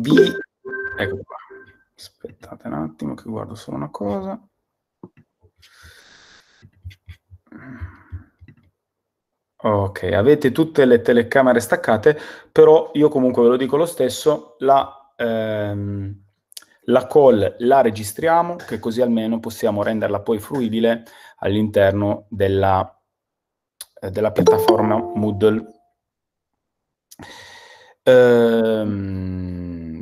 vi... Ecco qua. Aspettate un attimo che guardo solo una cosa. Ok, avete tutte le telecamere staccate, però io comunque ve lo dico lo stesso, la, ehm, la call la registriamo, che così almeno possiamo renderla poi fruibile all'interno della, eh, della piattaforma Moodle. Ehm,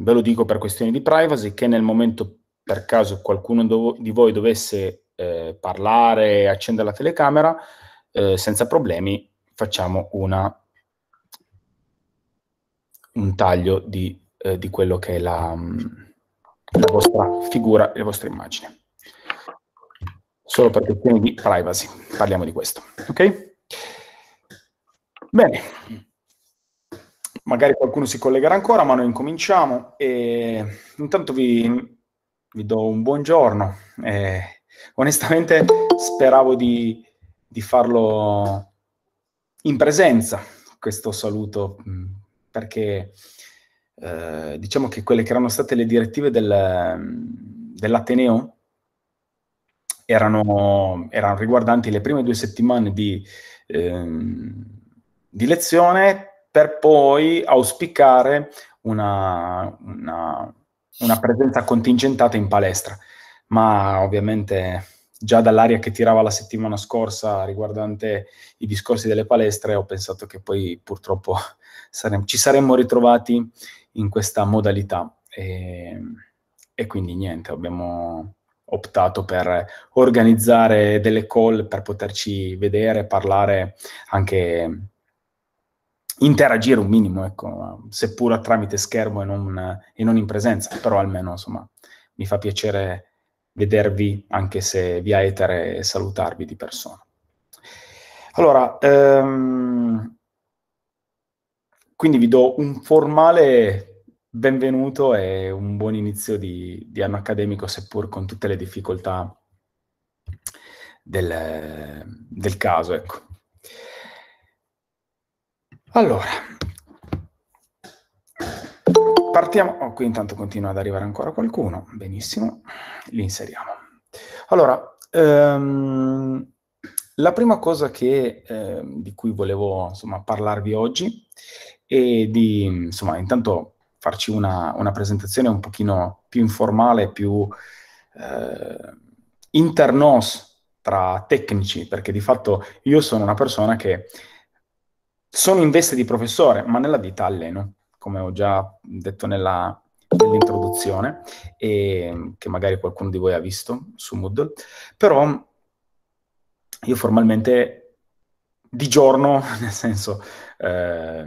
ve lo dico per questioni di privacy, che nel momento per caso qualcuno do- di voi dovesse eh, parlare, accendere la telecamera, eh, senza problemi facciamo una, un taglio di, eh, di, quello che è la, mm, la vostra figura e la vostra immagine. Solo per questioni di privacy, parliamo di questo. Ok? Bene. Magari qualcuno si collegherà ancora, ma noi incominciamo. E intanto vi, vi do un buongiorno. Eh, onestamente speravo di, di, farlo in presenza, questo saluto, mm, perché eh, diciamo che quelle che erano state le direttive del, dell'Ateneo erano, erano, riguardanti le prime due settimane di, ehm, di lezione per poi auspicare una, una, una presenza contingentata in palestra. Ma ovviamente già dall'aria che tirava la settimana scorsa riguardante i discorsi delle palestre, ho pensato che poi purtroppo saremmo, ci saremmo ritrovati in questa modalità. E, ehm, e quindi niente, abbiamo optato per organizzare delle call per poterci vedere, parlare anche interagire un minimo, ecco, seppur tramite schermo e non, e non, in presenza, però almeno insomma mi fa piacere vedervi anche se via etere e salutarvi di persona. Allora, ehm, quindi vi do un formale benvenuto e un buon inizio di, di anno accademico, seppur con tutte le difficoltà del, del caso, ecco. Allora, partiamo. Oh, qui intanto continua ad arrivare ancora qualcuno. Benissimo, li inseriamo. Allora, ehm, la prima cosa che, eh, di cui volevo insomma, parlarvi oggi è di, insomma, intanto farci una, una presentazione un pochino più informale, più eh, internos tra tecnici, perché di fatto io sono una persona che sono in veste di professore, ma nella vita alleno, come ho già detto nella, nell'introduzione, e che magari qualcuno di voi ha visto su Moodle. Però io formalmente di giorno, nel senso eh,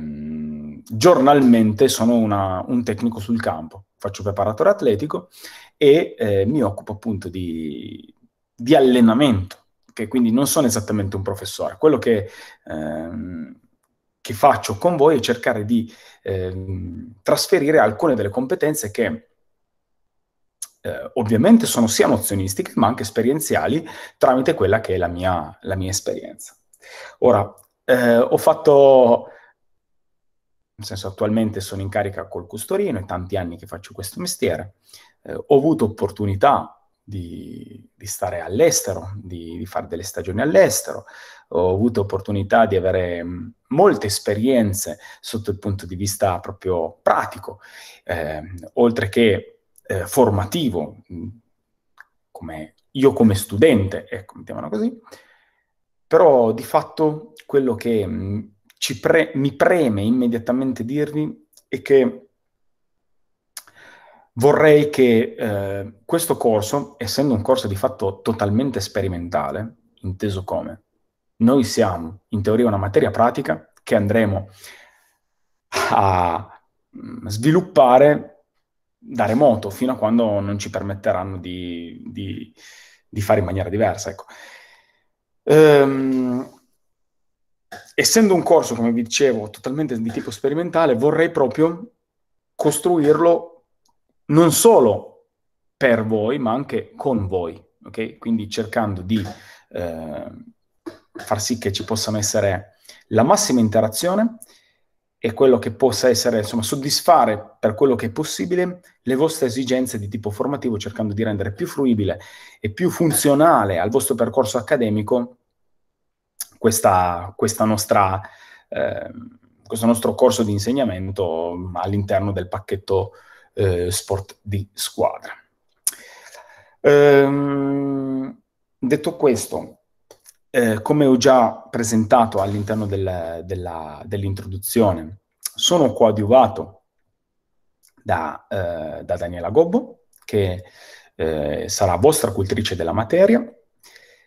giornalmente, sono una, un tecnico sul campo, faccio preparatore atletico e eh, mi occupo appunto di, di allenamento, che quindi non sono esattamente un professore. Quello che... Eh, che faccio con voi è cercare di eh, trasferire alcune delle competenze che eh, ovviamente sono sia nozionistiche ma anche esperienziali tramite quella che è la mia, la mia esperienza. Ora, eh, ho fatto, nel senso attualmente sono in carica col custorino, è tanti anni che faccio questo mestiere, eh, ho avuto opportunità di, di stare all'estero, di, di, fare delle stagioni all'estero. Ho avuto opportunità di avere molte esperienze sotto il punto di vista proprio pratico, eh, oltre che eh, formativo, come io come studente, ecco, mettiamolo così. Però di fatto quello che mh, pre- mi preme immediatamente dirvi è che Vorrei che eh, questo corso, essendo un corso di fatto totalmente sperimentale, inteso come noi siamo in teoria una materia pratica che andremo a mm, sviluppare da remoto fino a quando non ci permetteranno di, di, di fare in maniera diversa. Ecco. Ehm, essendo un corso, come vi dicevo, totalmente di tipo sperimentale, vorrei proprio costruirlo non solo per voi, ma anche con voi, ok? Quindi cercando di eh, far sì che ci possano essere la massima interazione e quello che possa essere, insomma, soddisfare per quello che è possibile le vostre esigenze di tipo formativo, cercando di rendere più fruibile e più funzionale al vostro percorso accademico questa, questa nostra, eh, questo nostro corso di insegnamento all'interno del pacchetto eh, sport di squadra. Ehm, detto questo, eh, come ho già presentato all'interno del, della, dell'introduzione, sono coadiuvato da, eh, da Daniela Gobbo, che eh, sarà vostra cultrice della materia.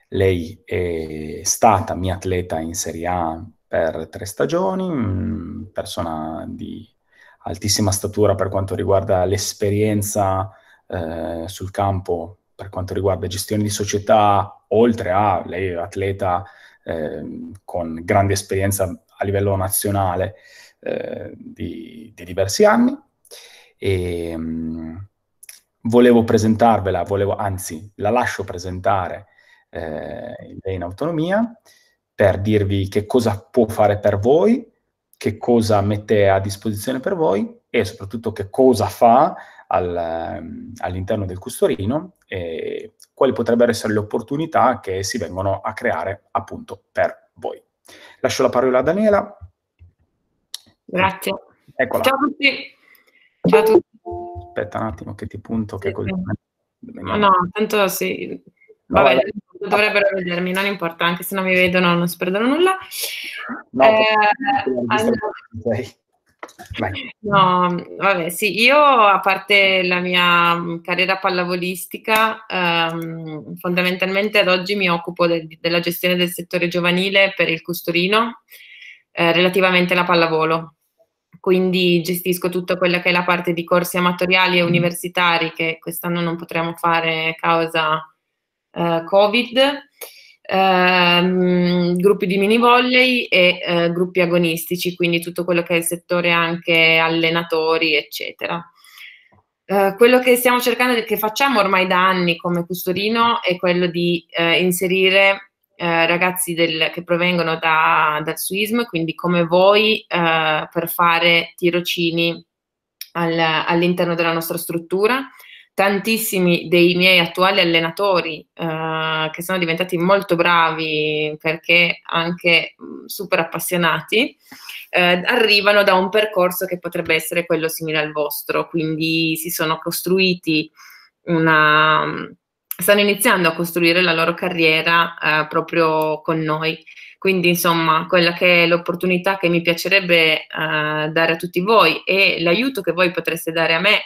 Lei è stata mia atleta in Serie A per tre stagioni, mm, persona di altissima statura per quanto riguarda l'esperienza eh, sul campo, per quanto riguarda gestione di società, oltre a lei atleta eh, con grande esperienza a livello nazionale eh, di, di, diversi anni. E, ehm, mh, volevo presentarvela, volevo, anzi la lascio presentare eh, in autonomia per dirvi che cosa può fare per voi che cosa mette a disposizione per voi e soprattutto che cosa fa al, ehm, all'interno del custorino e quali potrebbero essere le opportunità che si vengono a creare appunto per voi. Lascio la parola a Daniela. Grazie. Eccola. Ciao a tutti. Ciao a tutti. Aspetta un attimo che ti punto che così... No, no tanto sì. Vabbè, dovrebbero vedermi, non importa, anche se non mi vedono non si perdono nulla. No, eh, allora... no, vabbè, sì, io a parte la mia carriera pallavolistica, ehm, fondamentalmente ad oggi mi occupo de- della gestione del settore giovanile per il Custorino eh, relativamente alla pallavolo. Quindi gestisco tutta quella che è la parte di corsi amatoriali e mm. universitari che quest'anno non potremo fare causa eh, Covid, ehm, gruppi di mini volley e eh, gruppi agonistici, quindi tutto quello che è il settore anche allenatori, eccetera. Eh, quello che stiamo cercando, che facciamo ormai da anni come Custorino, è quello di eh, inserire eh, ragazzi del, che provengono da, dal SUISM, quindi come voi, eh, per fare tirocini al, all'interno della nostra struttura tantissimi dei miei attuali allenatori eh, che sono diventati molto bravi perché anche mm, super appassionati eh, arrivano da un percorso che potrebbe essere quello simile al vostro quindi si sono costruiti una mm, stanno iniziando a costruire la loro carriera eh, proprio con noi quindi insomma quella che è l'opportunità che mi piacerebbe eh, dare a tutti voi e l'aiuto che voi potreste dare a me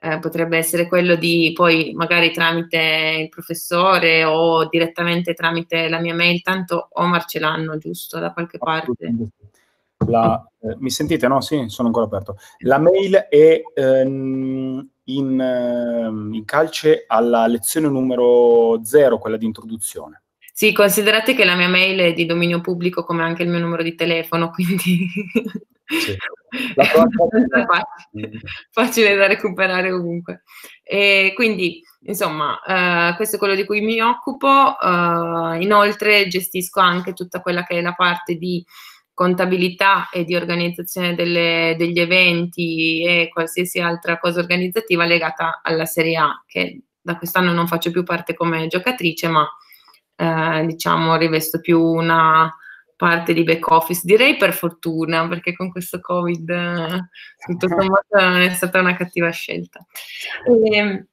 eh, potrebbe essere quello di poi magari tramite il professore o direttamente tramite la mia mail, tanto Omar ce l'hanno giusto da qualche parte. La, eh, mi sentite? No, sì, sono ancora aperto. La mail è ehm, in, ehm, in calce alla lezione numero 0, quella di introduzione. Sì, considerate che la mia mail è di dominio pubblico come anche il mio numero di telefono, quindi... Sì. La facile, mm. facile da recuperare ovunque. E quindi, insomma, eh, questo è quello di cui mi occupo. Eh, inoltre gestisco anche tutta quella che è la parte di contabilità e di organizzazione delle, degli eventi e qualsiasi altra cosa organizzativa legata alla Serie A, che da quest'anno non faccio più parte come giocatrice, ma eh, diciamo rivesto più una parte di back office, direi per fortuna, perché con questo Covid eh, tutto sommato è stata una cattiva scelta. E, ehm,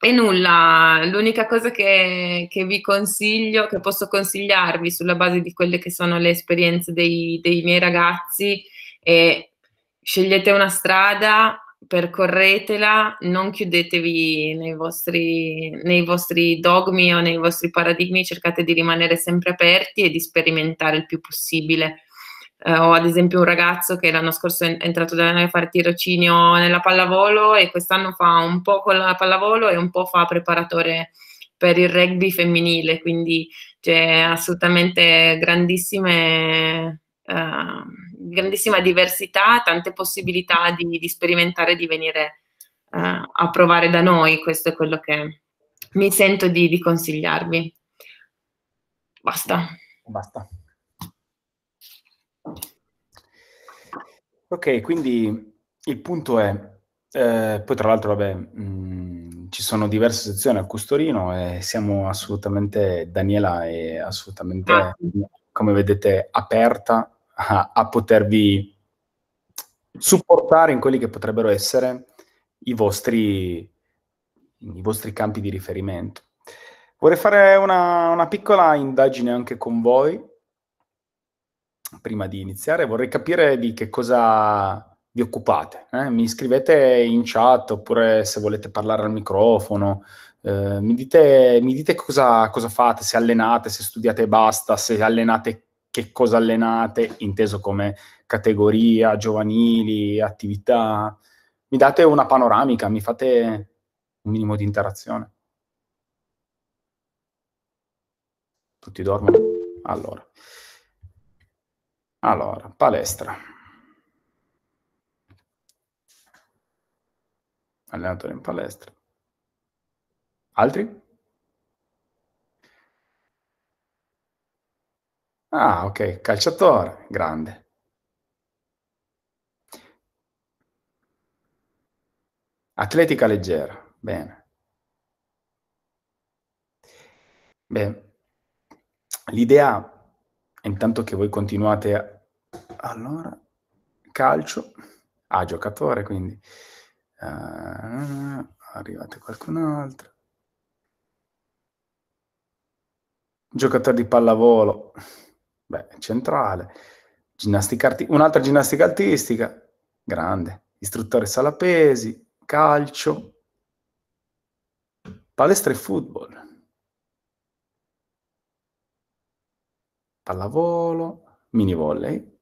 e nulla, l'unica cosa che, che, vi consiglio, che posso consigliarvi sulla base di quelle che sono le esperienze dei, dei miei ragazzi, è scegliete una strada percorretela, non chiudetevi nei vostri, nei vostri, dogmi o nei vostri paradigmi, cercate di rimanere sempre aperti e di sperimentare il più possibile. Eh, ho ad esempio un ragazzo che l'anno scorso è entrato da noi a fare tirocinio nella pallavolo e quest'anno fa un po' con la pallavolo e un po' fa preparatore per il rugby femminile, quindi c'è cioè, assolutamente grandissime... Eh, grandissima diversità, tante possibilità di, di sperimentare, di venire eh, a provare da noi. Questo è quello che mi sento di, di consigliarvi. Basta. Basta. Ok, quindi il punto è, eh, poi tra l'altro, vabbè, mh, mm, ci sono diverse sezioni a Custorino e siamo assolutamente, Daniela è assolutamente, ah. come vedete, aperta a, a potervi supportare in quelli che potrebbero essere i vostri, i vostri campi di riferimento. Vorrei fare una, una piccola indagine anche con voi, prima di iniziare, vorrei capire di che cosa vi occupate. Eh? Mi scrivete in chat oppure se volete parlare al microfono, eh, mi dite, mi dite cosa, cosa, fate, se allenate, se studiate e basta, se allenate che cosa allenate, inteso come categoria, giovanili, attività. Mi date una panoramica, mi fate un minimo di interazione. Tutti dormono? Allora. Allora, palestra. Allenatore in palestra. Altri? Ah, ok, calciatore, grande. Atletica leggera, bene. Beh, l'idea, intanto che voi continuate a... Allora, calcio, a ah, giocatore, quindi... Uh, arrivate qualcun altro. Giocatore di pallavolo. Beh, centrale. Ginnastica arti- un'altra ginnastica artistica, grande. Istruttore sala pesi, calcio, palestra e football. Pallavolo, mini volley,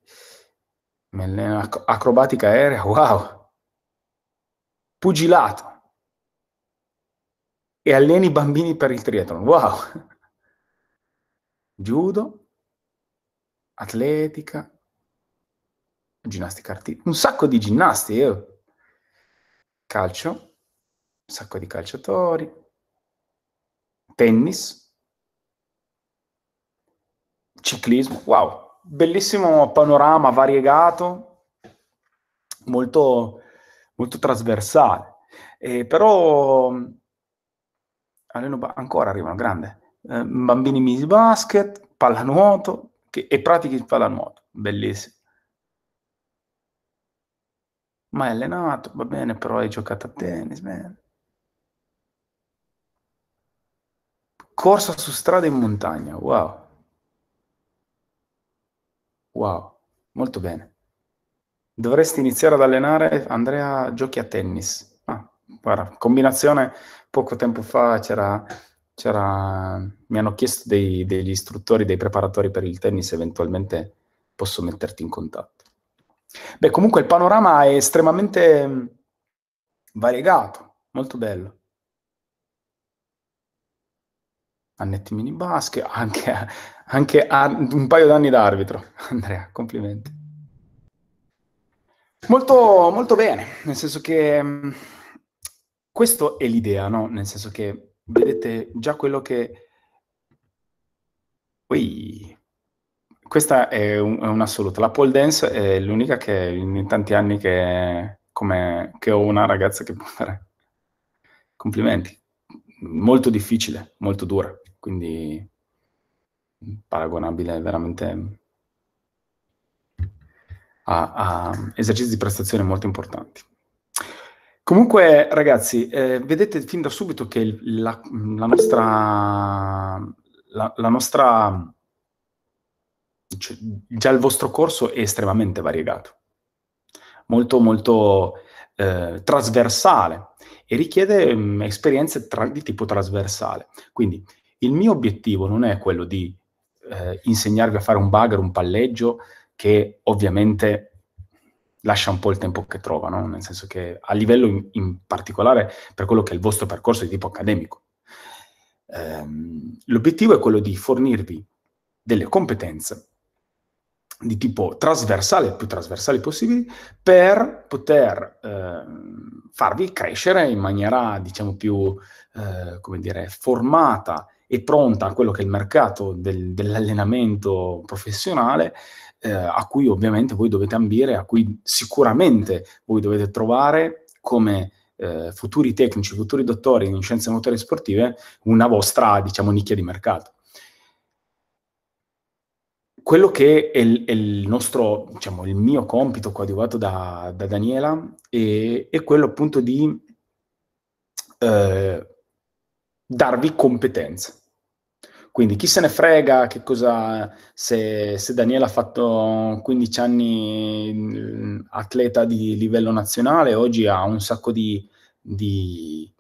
acrobatica aerea, wow. Pugilato. E alleni i bambini per il triathlon, wow. Judo, atletica, ginnastica artistica, un sacco di ginnasti, io. Eh. calcio, un sacco di calciatori, tennis, ciclismo, wow, bellissimo panorama variegato, molto, molto trasversale. Eh, però ancora arrivano grande, eh, bambini mini basket, pallanuoto, che, e pratichi il pallanuoto, bellissimo. Ma è allenato, va bene, però hai giocato a tennis, bene. Corsa su strada in montagna, wow. Wow, molto bene. Dovresti iniziare ad allenare, Andrea, giochi a tennis. Ah, guarda, combinazione, poco tempo fa c'era mi hanno chiesto dei, degli istruttori, dei preparatori per il tennis, eventualmente posso metterti in contatto. Beh, comunque il panorama è estremamente mm, variegato, molto bello. Annetti Mini Basket, anche, anche a un paio d'anni da arbitro. Andrea, complimenti. Molto, molto bene, nel senso che mm, questa è l'idea, no? Nel senso che vedete già quello che... Ui, questa è, un, è un'assoluta. La pole dance è l'unica che in tanti anni che, che ho una ragazza che può fare. Complimenti. Molto difficile, molto dura, quindi paragonabile veramente a, a esercizi di prestazione molto importanti. Comunque, ragazzi, eh, vedete fin da subito che la, la nostra, la, la nostra cioè, già il vostro corso è estremamente variegato, molto, molto eh, trasversale e richiede mh, mm, esperienze tra, di tipo trasversale. Quindi il mio obiettivo non è quello di eh, insegnarvi a fare un bugger, un palleggio, che ovviamente lascia un po' il tempo che trova, no? nel senso che a livello in, in, particolare per quello che è il vostro percorso di tipo accademico. Ehm, l'obiettivo è quello di fornirvi delle competenze di tipo trasversale, più trasversali possibili, per poter eh, farvi crescere in maniera, diciamo, più, eh, come dire, formata e pronta a quello che è il mercato del, dell'allenamento professionale, eh, a cui ovviamente voi dovete ambire, a cui sicuramente voi dovete trovare come eh, futuri tecnici, futuri dottori in scienze motorie sportive, una vostra, diciamo, nicchia di mercato. Quello che è il, è il nostro, diciamo, il mio compito coadiuvato da, da Daniela è, è, quello appunto di eh, darvi competenze. Quindi chi se ne frega che cosa, se, se Daniele ha fatto 15 anni atleta di livello nazionale, oggi ha un sacco di, di,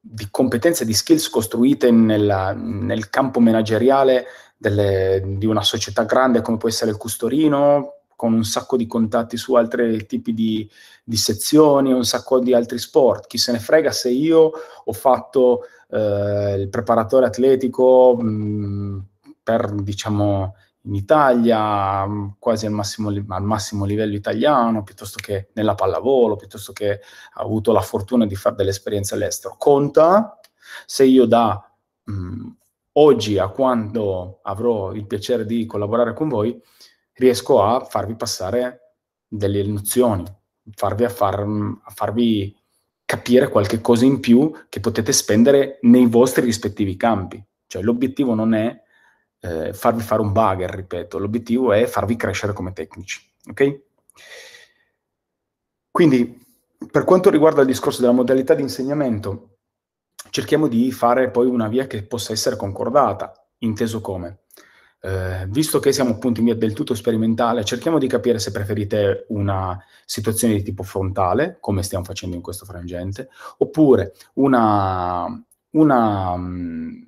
di competenze, di skills costruite nella, nel campo manageriale delle, di una società grande come può essere il Custorino, con un sacco di contatti su altri tipi di, di, sezioni, un sacco di altri sport. Chi se ne frega se io ho fatto eh, il preparatore atletico mh, mm, per, diciamo, in Italia, mm, quasi al massimo, al massimo, livello italiano, piuttosto che nella pallavolo, piuttosto che ha avuto la fortuna di fare delle esperienze all'estero. Conta se io da mh, mm, oggi a quando avrò il piacere di collaborare con voi, riesco a farvi passare delle nozioni, farvi a, far, a farvi capire qualche cosa in più che potete spendere nei vostri rispettivi campi. Cioè l'obiettivo non è eh, farvi fare un bugger, ripeto, l'obiettivo è farvi crescere come tecnici. Ok? Quindi, per quanto riguarda il discorso della modalità di insegnamento, cerchiamo di fare poi una via che possa essere concordata, inteso come eh, visto che siamo appunto in via del tutto sperimentale, cerchiamo di capire se preferite una situazione di tipo frontale, come stiamo facendo in questo frangente, oppure una, una mm,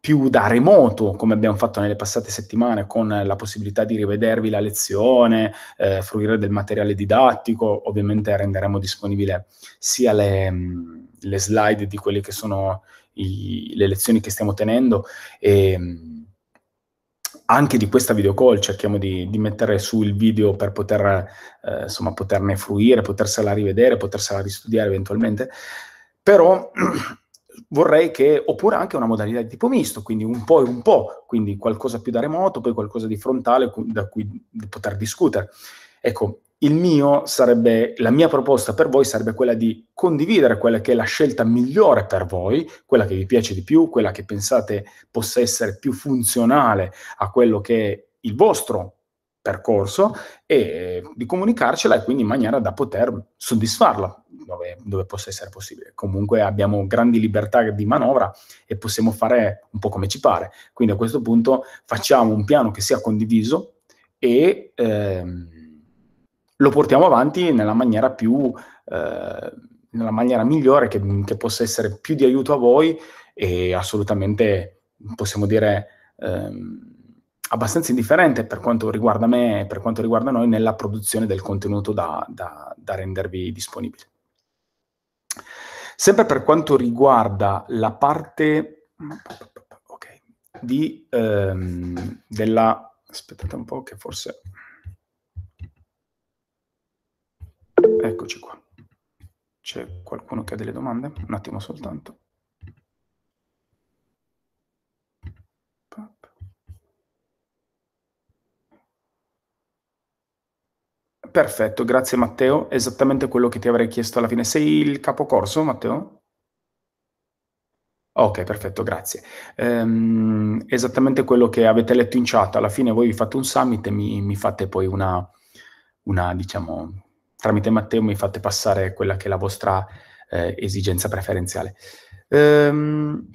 più da remoto, come abbiamo fatto nelle passate settimane, con la possibilità di rivedervi la lezione, eh, fruire del materiale didattico. Ovviamente renderemo disponibile sia le, mm, le slide di quelle che sono i, le lezioni che stiamo tenendo. E, mm, anche di questa video call cerchiamo di, di mettere su il video per poter, eh, insomma, poterne fruire, potersela rivedere, potersela ristudiare eventualmente, però vorrei che, oppure anche una modalità di tipo misto, quindi un po' e un po', quindi qualcosa più da remoto, poi qualcosa di frontale da cui poter discutere. Ecco, il mio sarebbe, la mia proposta per voi sarebbe quella di condividere quella che è la scelta migliore per voi, quella che vi piace di più, quella che pensate possa essere più funzionale a quello che è il vostro percorso e eh, di comunicarcela e quindi in maniera da poter soddisfarla dove, dove possa essere possibile. Comunque abbiamo grandi libertà di manovra e possiamo fare un po' come ci pare. Quindi a questo punto facciamo un piano che sia condiviso e... Ehm, lo portiamo avanti nella maniera più eh, nella maniera migliore che, che, possa essere più di aiuto a voi e assolutamente possiamo dire eh, abbastanza indifferente per quanto riguarda me e per quanto riguarda noi nella produzione del contenuto da, da, da rendervi disponibile. Sempre per quanto riguarda la parte okay, di, ehm, della... aspettate un po' che forse... Eccoci qua. C'è qualcuno che ha delle domande? Un attimo soltanto. Perfetto, grazie Matteo. Esattamente quello che ti avrei chiesto alla fine. Sei il capocorso, Matteo? Ok, perfetto, grazie. Ehm, esattamente quello che avete letto in chat. Alla fine voi fate un summit e mi, mi fate poi una, una diciamo, tramite Matteo mi fate passare quella che è la vostra eh, esigenza preferenziale. Ehm,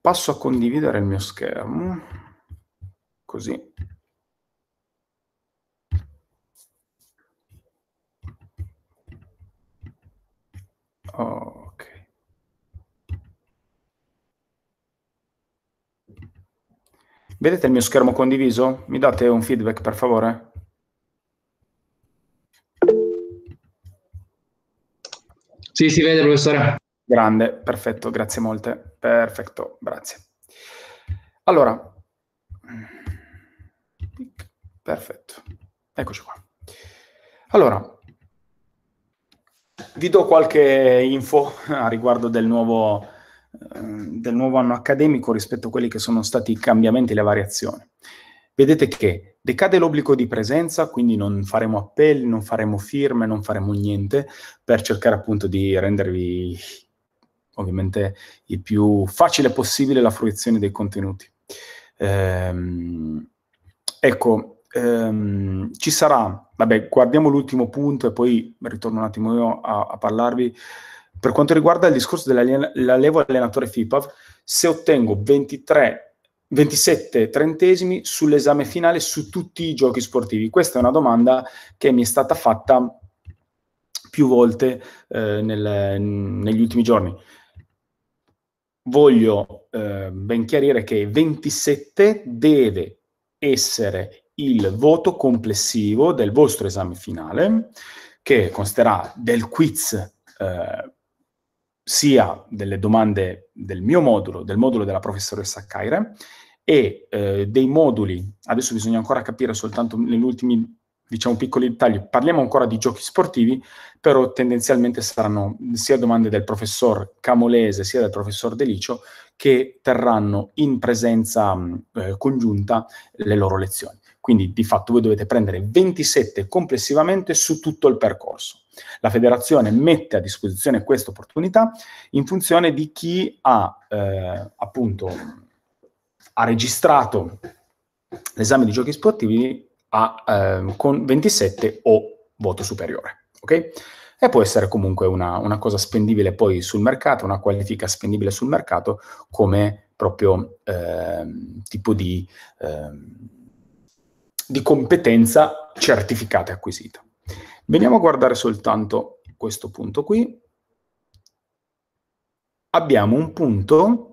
passo a condividere il mio schermo, così. Ok. Vedete il mio schermo condiviso? Mi date un feedback per favore? Sì, si vede, professore. Grande, perfetto, grazie molte. Perfetto, grazie. Allora, perfetto, eccoci qua. Allora, vi do qualche info eh, a riguardo del nuovo, eh, del nuovo anno accademico rispetto a quelli che sono stati i cambiamenti e le variazioni. Vedete che Decade l'obbligo di presenza, quindi non faremo appelli, non faremo firme, non faremo niente per cercare appunto di rendervi ovviamente il più facile possibile la fruizione dei contenuti. Ehm, ecco, ehm, ci sarà, vabbè, guardiamo l'ultimo punto e poi ritorno un attimo io a, a parlarvi. Per quanto riguarda il discorso dell'allevo allenatore FIPAV, se ottengo 23 27 trentesimi sull'esame finale su tutti i giochi sportivi? Questa è una domanda che mi è stata fatta più volte eh, nel, negli ultimi giorni. Voglio eh, ben chiarire che 27 deve essere il voto complessivo del vostro esame finale, che consterà del quiz eh, sia delle domande del mio modulo, del modulo della professoressa Caire e eh, dei moduli, adesso bisogna ancora capire soltanto negli ultimi diciamo piccoli dettagli, parliamo ancora di giochi sportivi, però tendenzialmente saranno sia domande del professor Camolese sia del professor Delicio che terranno in presenza eh, congiunta le loro lezioni. Quindi di fatto voi dovete prendere 27 complessivamente su tutto il percorso. La federazione mette a disposizione questa opportunità in funzione di chi ha eh, appunto ha registrato l'esame di giochi sportivi a, eh, con 27 o voto superiore. Ok? E può essere comunque una, una cosa spendibile poi sul mercato, una qualifica spendibile sul mercato come proprio eh, tipo di, eh, di competenza certificata e acquisita. Veniamo a guardare soltanto questo punto qui. Abbiamo un punto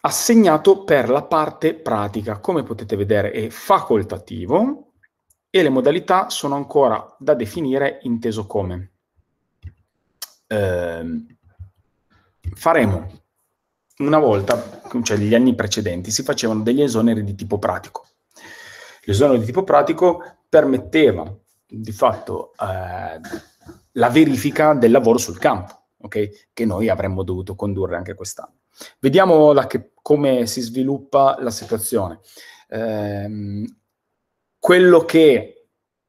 assegnato per la parte pratica, come potete vedere è facoltativo e le modalità sono ancora da definire inteso come. Eh, faremo una volta, cioè negli anni precedenti, si facevano degli esoneri di tipo pratico. L'esonero di tipo pratico permetteva di fatto eh, la verifica del lavoro sul campo, okay? che noi avremmo dovuto condurre anche quest'anno. Vediamo che, come si sviluppa la situazione. Eh, quello che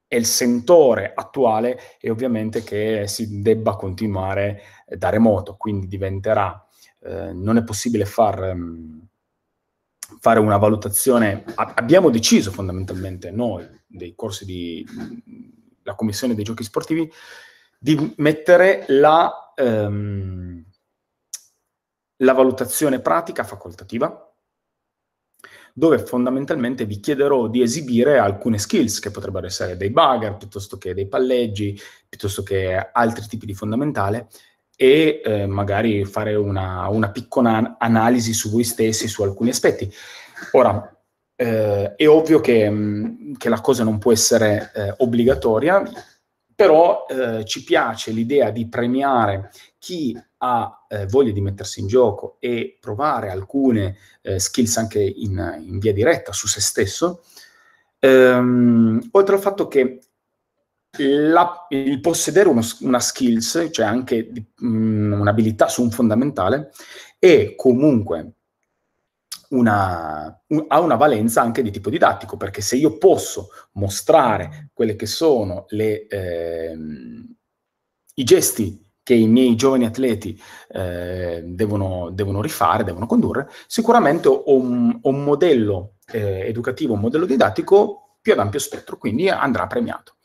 è il sentore attuale è ovviamente che si debba continuare eh, da remoto, quindi diventerà, eh, non è possibile far... Mh, ehm, fare una valutazione, abbiamo deciso fondamentalmente noi dei corsi della commissione dei giochi sportivi di mettere la, ehm, la valutazione pratica facoltativa dove fondamentalmente vi chiederò di esibire alcune skills che potrebbero essere dei bugger piuttosto che dei palleggi, piuttosto che altri tipi di fondamentale e eh, magari fare una, una, piccola analisi su voi stessi, su alcuni aspetti. Ora, eh, è ovvio che, mm, che, la cosa non può essere eh, obbligatoria, però eh, ci piace l'idea di premiare chi ha eh, voglia di mettersi in gioco e provare alcune eh, skills anche in, in, via diretta su se stesso, Um, oltre al fatto che la, il possedere uno, una skills, cioè anche mh, mm, un'abilità su un fondamentale, è comunque una, un, ha una valenza anche di tipo didattico, perché se io posso mostrare quelle che sono le, eh, i gesti che i miei giovani atleti eh, devono, devono, rifare, devono condurre, sicuramente ho un, ho un modello eh, educativo, un modello didattico più ad ampio spettro, quindi andrà premiato.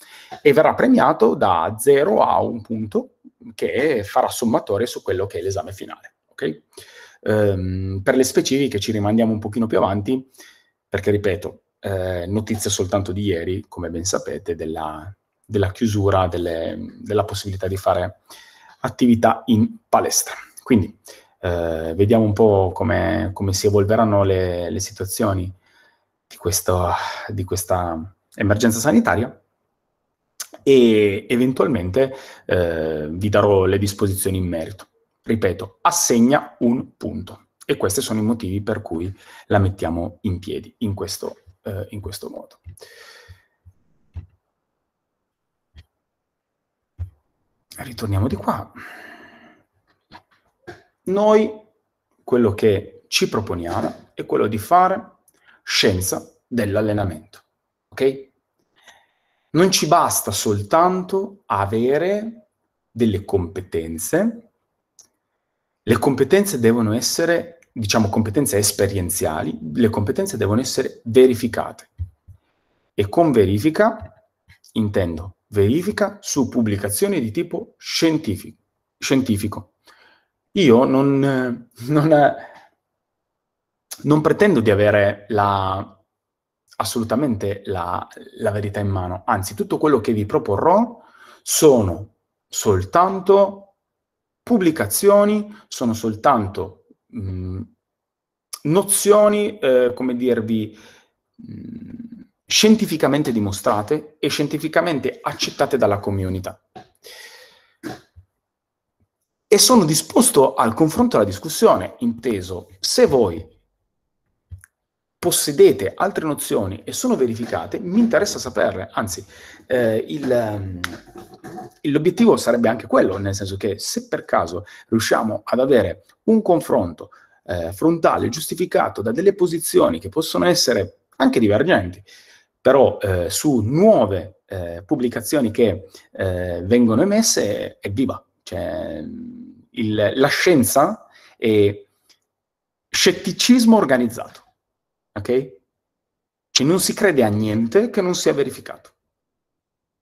E verrà premiato da 0 a un punto che farà sommatore su quello che è l'esame finale. Okay? Um, per le specifiche ci rimandiamo un pochino più avanti, perché ripeto, eh, notizia soltanto di ieri, come ben sapete, della, della chiusura delle, della possibilità di fare attività in palestra. Quindi eh, vediamo un po' come, come si evolveranno le, le situazioni di, questo, di questa emergenza sanitaria e eventualmente eh, vi darò le disposizioni in merito. Ripeto, assegna un punto e questi sono i motivi per cui la mettiamo in piedi in questo, eh, in questo modo. Ritorniamo di qua. Noi quello che ci proponiamo è quello di fare scienza dell'allenamento. Ok? Non ci basta soltanto avere delle competenze, le competenze devono essere, diciamo, competenze esperienziali, le competenze devono essere verificate. E con verifica intendo verifica su pubblicazioni di tipo scientifico. Io non, non non pretendo di avere la, assolutamente la, la verità in mano, anzi tutto quello che vi proporrò sono soltanto pubblicazioni, sono soltanto mh, mm, nozioni, eh, come dirvi, mh, mm, scientificamente dimostrate e scientificamente accettate dalla comunità. E sono disposto al confronto e alla discussione, inteso se voi possedete altre nozioni e sono verificate, mi interessa saperle. Anzi, eh, il, ehm, l'obiettivo sarebbe anche quello, nel senso che se per caso riusciamo ad avere un confronto eh, frontale giustificato da delle posizioni che possono essere anche divergenti, però eh, su nuove eh, pubblicazioni che eh, vengono emesse, evviva! Cioè, il, la scienza è scetticismo organizzato ok? E non si crede a niente che non sia verificato.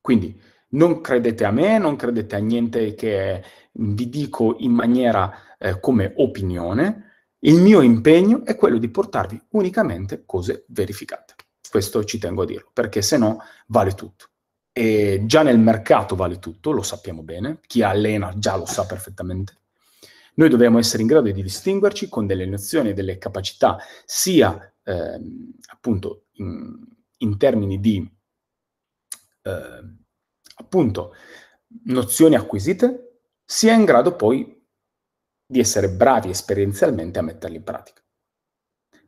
Quindi non credete a me, non credete a niente che vi dico in maniera eh, come opinione. Il mio impegno è quello di portarvi unicamente cose verificate. Questo ci tengo a dirlo, perché se no vale tutto. E già nel mercato vale tutto, lo sappiamo bene, chi allena già lo sa perfettamente. Noi dobbiamo essere in grado di distinguerci con delle nozioni e delle capacità sia ehm, appunto in, in, termini di eh, appunto nozioni acquisite, si è in grado poi di essere bravi esperienzialmente a metterli in pratica.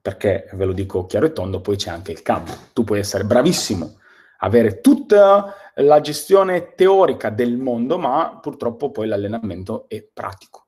Perché, ve lo dico chiaro e tondo, poi c'è anche il campo. Tu puoi essere bravissimo, avere tutta la gestione teorica del mondo, ma purtroppo poi l'allenamento è pratico.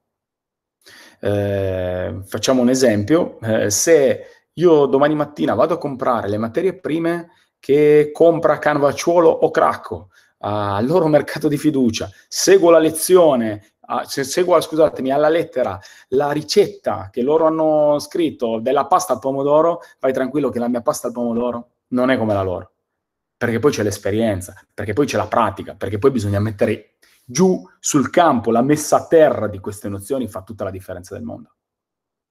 Eh, facciamo un esempio, eh, se io domani mattina vado a comprare le materie prime che compra Canvacciuolo o Cracco al loro mercato di fiducia, seguo la lezione, se, seguo, scusatemi, alla lettera la ricetta che loro hanno scritto della pasta al pomodoro, vai tranquillo che la mia pasta al pomodoro non è come la loro, perché poi c'è l'esperienza, perché poi c'è la pratica, perché poi bisogna mettere giù sul campo la messa a terra di queste nozioni fa tutta la differenza del mondo.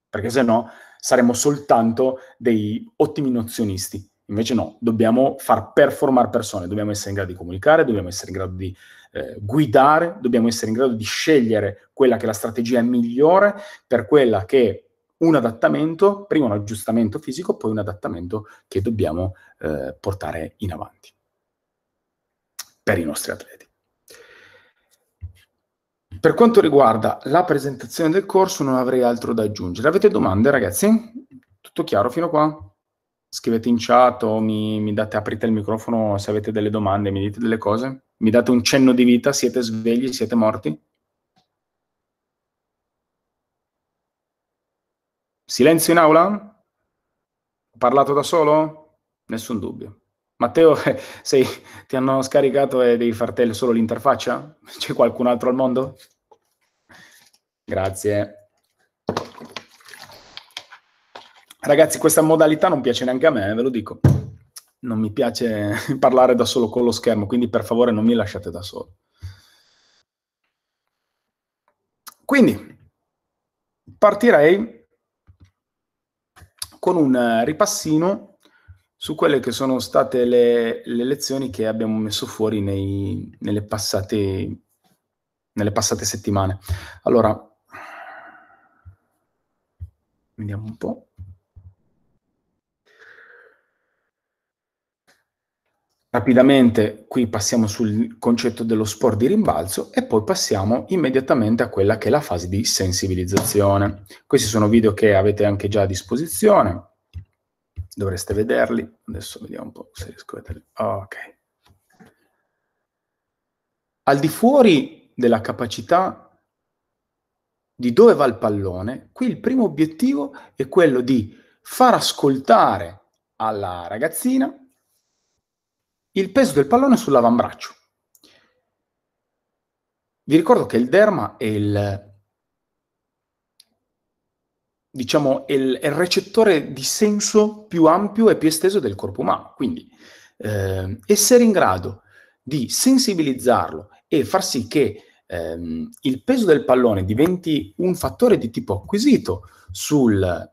Perché se no saremo soltanto dei ottimi nozionisti. Invece no, dobbiamo far performare persone, dobbiamo essere in grado di comunicare, dobbiamo essere in grado di eh, guidare, dobbiamo essere in grado di scegliere quella che è la strategia migliore per quella che è un adattamento, prima un aggiustamento fisico, poi un adattamento che dobbiamo eh, portare in avanti per i nostri atleti. Per quanto riguarda la presentazione del corso non avrei altro da aggiungere. Avete domande ragazzi? Tutto chiaro fino a qua? Scrivete in chat o mi, mi date, aprite il microfono se avete delle domande, mi dite delle cose? Mi date un cenno di vita? Siete svegli? Siete morti? Silenzio in aula? Ho parlato da solo? Nessun dubbio. Matteo, sei, ti hanno scaricato e devi fartele solo l'interfaccia? C'è qualcun altro al mondo? Grazie. Ragazzi, questa modalità non piace neanche a me, eh, ve lo dico. Non mi piace parlare da solo con lo schermo, quindi per favore non mi lasciate da solo. Quindi, partirei con un eh, ripassino su quelle che sono state le, le lezioni che abbiamo messo fuori nei, nelle, passate, nelle passate settimane. Allora, vediamo un po'. Rapidamente qui passiamo sul concetto dello sport di rimbalzo e poi passiamo immediatamente a quella che è la fase di sensibilizzazione. Questi sono video che avete anche già a disposizione dovreste vederli. Adesso vediamo un po' se riesco a vederli. Ok. Al di fuori della capacità di dove va il pallone, qui il primo obiettivo è quello di far ascoltare alla ragazzina il peso del pallone sull'avambraccio. Vi ricordo che il derma è il diciamo, è il, è il, recettore di senso più ampio e più esteso del corpo umano. Quindi eh, essere in grado di sensibilizzarlo e far sì che ehm, il peso del pallone diventi un fattore di tipo acquisito sul,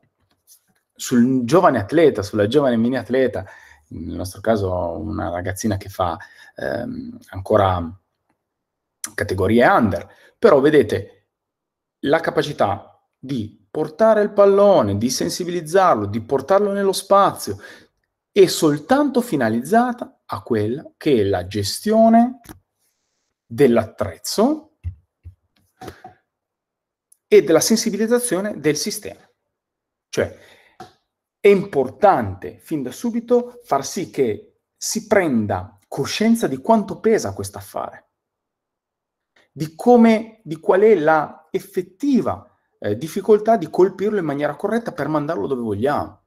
sul giovane atleta, sulla giovane mini atleta, nel nostro caso una ragazzina che fa ehm, ancora categorie under, però vedete la capacità di portare il pallone, di sensibilizzarlo, di portarlo nello spazio, è soltanto finalizzata a quella che è la gestione dell'attrezzo e della sensibilizzazione del sistema. Cioè, è importante fin da subito far sì che si prenda coscienza di quanto pesa questo affare, di come, di qual è la effettiva eh, difficoltà di colpirlo in maniera corretta per mandarlo dove vogliamo.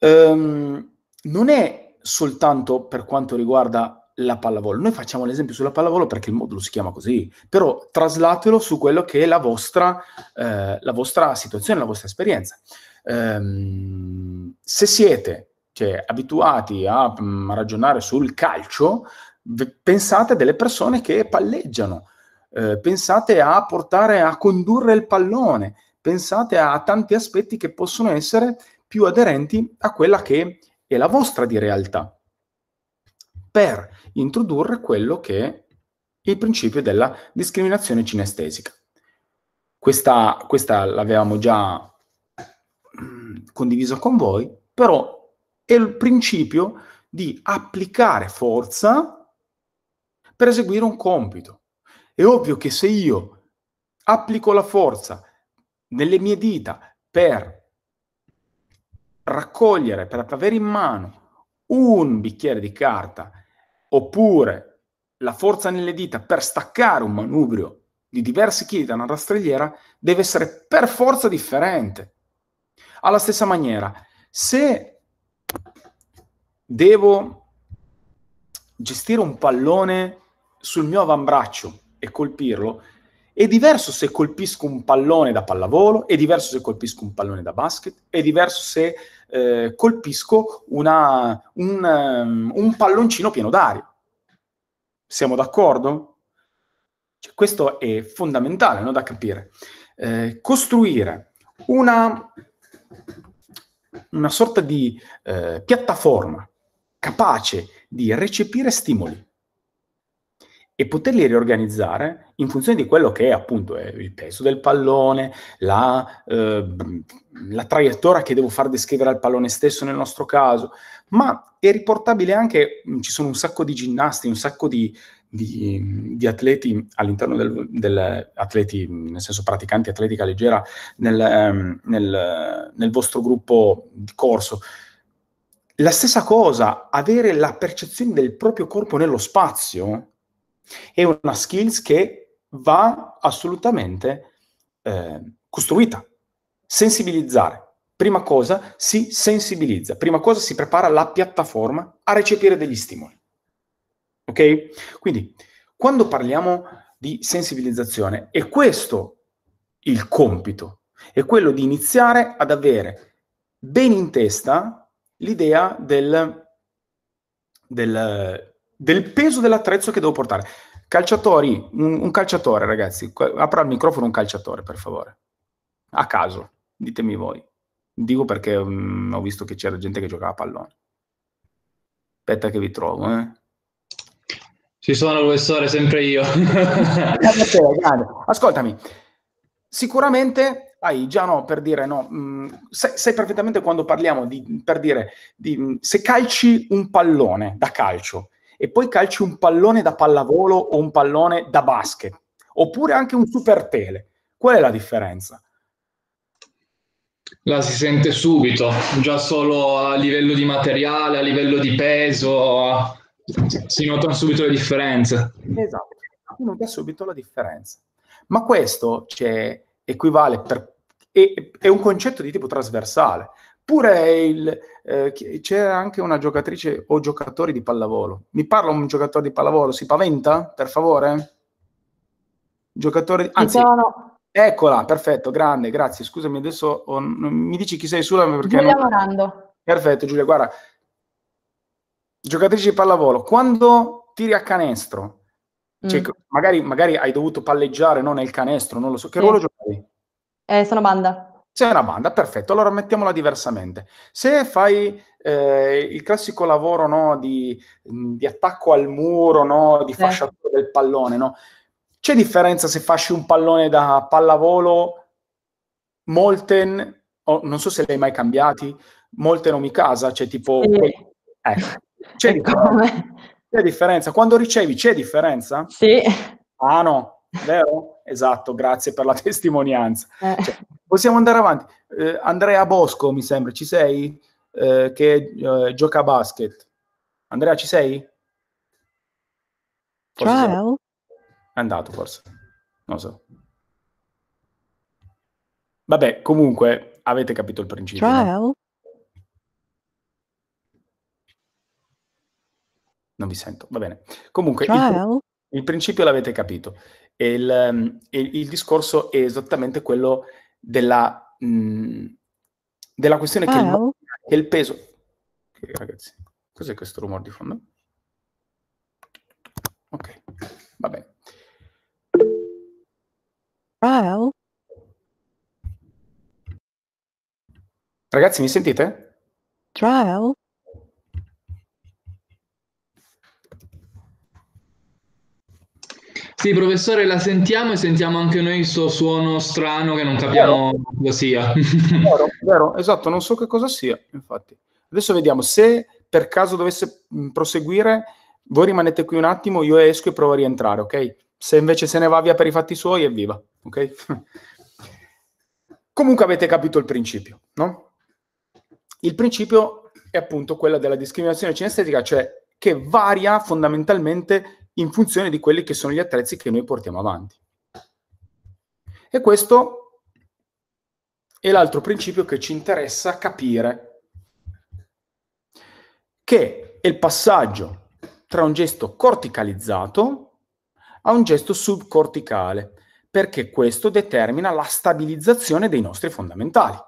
Um, non è soltanto per quanto riguarda la pallavolo. Noi facciamo l'esempio sulla pallavolo perché il modulo si chiama così, però traslatelo su quello che è la vostra, eh, la vostra situazione, la vostra esperienza. Um, se siete cioè, abituati a, mh, mm, a ragionare sul calcio, pensate a delle persone che palleggiano, eh, pensate a portare a condurre il pallone, pensate a tanti aspetti che possono essere più aderenti a quella che è la vostra di realtà, per introdurre quello che è il principio della discriminazione cinestesica. Questa, questa l'avevamo già mm, condivisa con voi, però è il principio di applicare forza per eseguire un compito. È ovvio che se io applico la forza nelle mie dita per raccogliere, per avere in mano un bicchiere di carta, oppure la forza nelle dita per staccare un manubrio di diversi chili da una rastrelliera, deve essere per forza differente. Alla stessa maniera, se devo gestire un pallone sul mio avambraccio e colpirlo, è diverso se colpisco un pallone da pallavolo, è diverso se colpisco un pallone da basket, è diverso se eh, colpisco una, un, um, un palloncino pieno d'aria. Siamo d'accordo? Cioè, questo è fondamentale no, da capire. Eh, costruire una, una sorta di eh, piattaforma capace di recepire stimoli e poterli riorganizzare in funzione di quello che è appunto è il peso del pallone, la, eh, la, traiettoria che devo far descrivere al pallone stesso nel nostro caso, ma è riportabile anche, mm, ci sono un sacco di ginnasti, un sacco di, di, di atleti all'interno del, del, atleti, nel senso praticanti atletica leggera nel, ehm, nel, nel vostro gruppo di corso. La stessa cosa, avere la percezione del proprio corpo nello spazio è una skills che va assolutamente eh, costruita. Sensibilizzare. Prima cosa si sensibilizza, prima cosa si prepara la piattaforma a recepire degli stimoli. Ok? Quindi, quando parliamo di sensibilizzazione, è questo il compito, è quello di iniziare ad avere ben in testa l'idea del, del del peso dell'attrezzo che devo portare. Calciatori, un, un calciatore, ragazzi, apra il microfono un calciatore, per favore. A caso, ditemi voi. Dico perché um, ho visto che c'era gente che giocava a pallone. Aspetta che vi trovo, eh. Ci sono, professore, sempre io. Ascoltami, sicuramente hai già no, per dire no, mm, sai, sai, perfettamente quando parliamo di, per dire, di, mm, se calci un pallone da calcio, e poi calci un pallone da pallavolo o un pallone da basket, oppure anche un super tele. Qual è la differenza? La si sente subito, già solo a livello di materiale, a livello di peso, si notano subito le differenze. Esatto, si nota subito la differenza. Ma questo cioè, equivale per... è, è un concetto di tipo trasversale, pure il, eh, c'era anche una giocatrice o giocatori di pallavolo. Mi parla un giocatore di pallavolo? Si paventa, per favore? Giocatore... Anzi, no. eccola, perfetto, grande, grazie. Scusami, adesso ho... mi dici chi sei sulla... Perché Giulia non... Perfetto, Giulia, guarda. Giocatrice di pallavolo, quando tiri a canestro, cioè, mm. magari, magari, hai dovuto palleggiare no, nel canestro, non lo so, che sì. ruolo giocavi? Eh, sono banda. C'è una banda, perfetto, allora mettiamola diversamente. Se fai eh, il classico lavoro no, di, mm, di, attacco al muro, no, di eh. del pallone, no? c'è differenza se fasci un pallone da pallavolo, molten, oh, non so se li hai mai cambiati, molten o micasa, c'è cioè tipo... Eh. Ecco, c'è, differenza. c'è differenza. Quando ricevi c'è differenza? Sì. Ah no, vero? Esatto, grazie per la testimonianza. Eh. Cioè, Possiamo andare avanti. Eh, Andrea Bosco, mi sembra, ci sei? Eh, che eh, gioca a basket. Andrea, ci sei? Forse Ciao. Sei. È andato forse. Non so. Vabbè, comunque avete capito il principio. Ciao. No? Non vi sento, va bene. Comunque, il, il, principio l'avete capito. Il, il, ehm, il discorso è esattamente quello della, mh, mm, della questione che, il, che, il, peso... Okay, ragazzi, cos'è questo rumore di fondo? Ok, va bene. Wow. Ragazzi, mi sentite? Trial. Sì, professore, la sentiamo e sentiamo anche noi il suo suono strano che non capiamo cosa sia. Vero, vero, esatto, non so che cosa sia, infatti. Adesso vediamo se per caso dovesse proseguire, voi rimanete qui un attimo, io esco e provo a rientrare, ok? Se invece se ne va via per i fatti suoi, evviva, ok? Comunque avete capito il principio, no? Il principio è appunto quello della discriminazione cinestetica, cioè che varia fondamentalmente in funzione di quelli che sono gli attrezzi che noi portiamo avanti. E questo è l'altro principio che ci interessa capire, che è il passaggio tra un gesto corticalizzato a un gesto subcorticale, perché questo determina la stabilizzazione dei nostri fondamentali.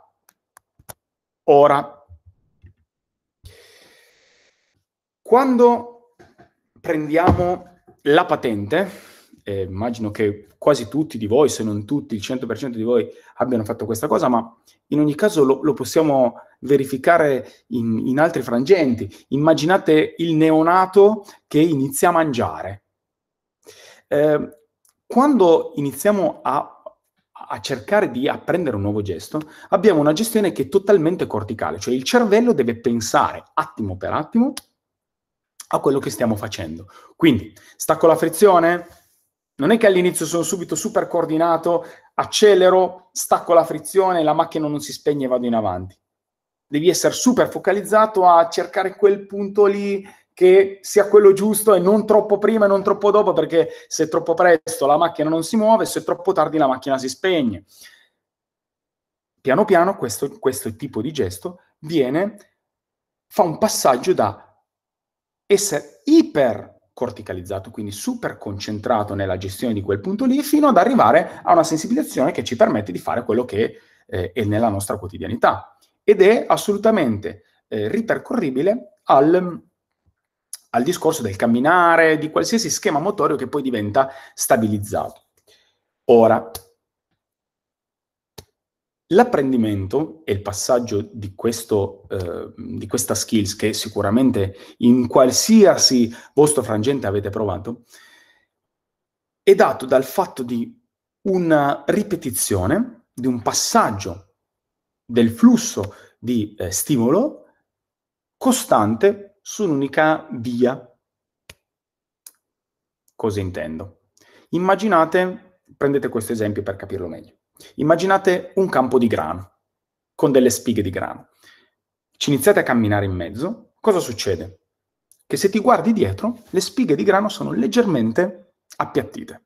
Ora, quando prendiamo la patente, eh, immagino che quasi tutti di voi, se non tutti, il 100% di voi abbiano fatto questa cosa, ma in ogni caso lo, lo possiamo verificare in, in altri frangenti. Immaginate il neonato che inizia a mangiare. Eh, quando iniziamo a, a, cercare di apprendere un nuovo gesto, abbiamo una gestione che è totalmente corticale, cioè il cervello deve pensare attimo per attimo a quello che stiamo facendo. Quindi stacco la frizione, non è che all'inizio sono subito super coordinato, accelero, stacco la frizione, la macchina non si spegne e vado in avanti. Devi essere super focalizzato a cercare quel punto lì che sia quello giusto e non troppo prima e non troppo dopo, perché se è troppo presto la macchina non si muove, se è troppo tardi la macchina si spegne. Piano piano questo, questo tipo di gesto viene, fa un passaggio da essere ipercorticalizzato, quindi super concentrato nella gestione di quel punto lì, fino ad arrivare a una sensibilizzazione che ci permette di fare quello che eh, è nella nostra quotidianità. Ed è assolutamente eh, ripercorribile al, al discorso del camminare, di qualsiasi schema motorio che poi diventa stabilizzato. Ora, L'apprendimento e il passaggio di, questo, eh, di, questa skills che sicuramente in qualsiasi vostro frangente avete provato è dato dal fatto di una ripetizione, di un passaggio del flusso di eh, stimolo costante su un'unica via. Cosa intendo? Immaginate, prendete questo esempio per capirlo meglio Immaginate un campo di grano, con delle spighe di grano. Ci iniziate a camminare in mezzo, cosa succede? Che se ti guardi dietro, le spighe di grano sono leggermente appiattite.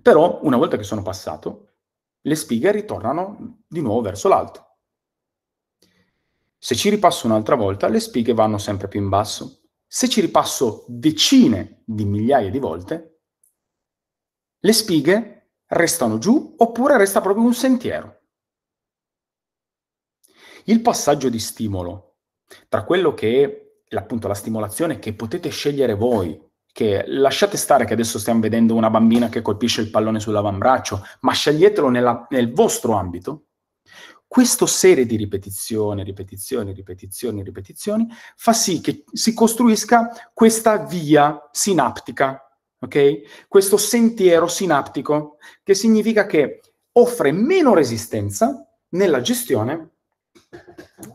Però, una volta che sono passato, le spighe ritornano di nuovo verso l'alto. Se ci ripasso un'altra volta, le spighe vanno sempre più in basso. Se ci ripasso decine di migliaia di volte, le spighe restano giù oppure resta proprio un sentiero. Il passaggio di stimolo tra quello che è appunto la stimolazione che potete scegliere voi, che lasciate stare che adesso stiamo vedendo una bambina che colpisce il pallone sull'avambraccio, ma sceglietelo nella, nel vostro ambito, questa serie di ripetizioni, ripetizioni, ripetizioni, ripetizioni fa sì che si costruisca questa via sinaptica Okay? Questo sentiero sinaptico che significa che offre meno resistenza nella gestione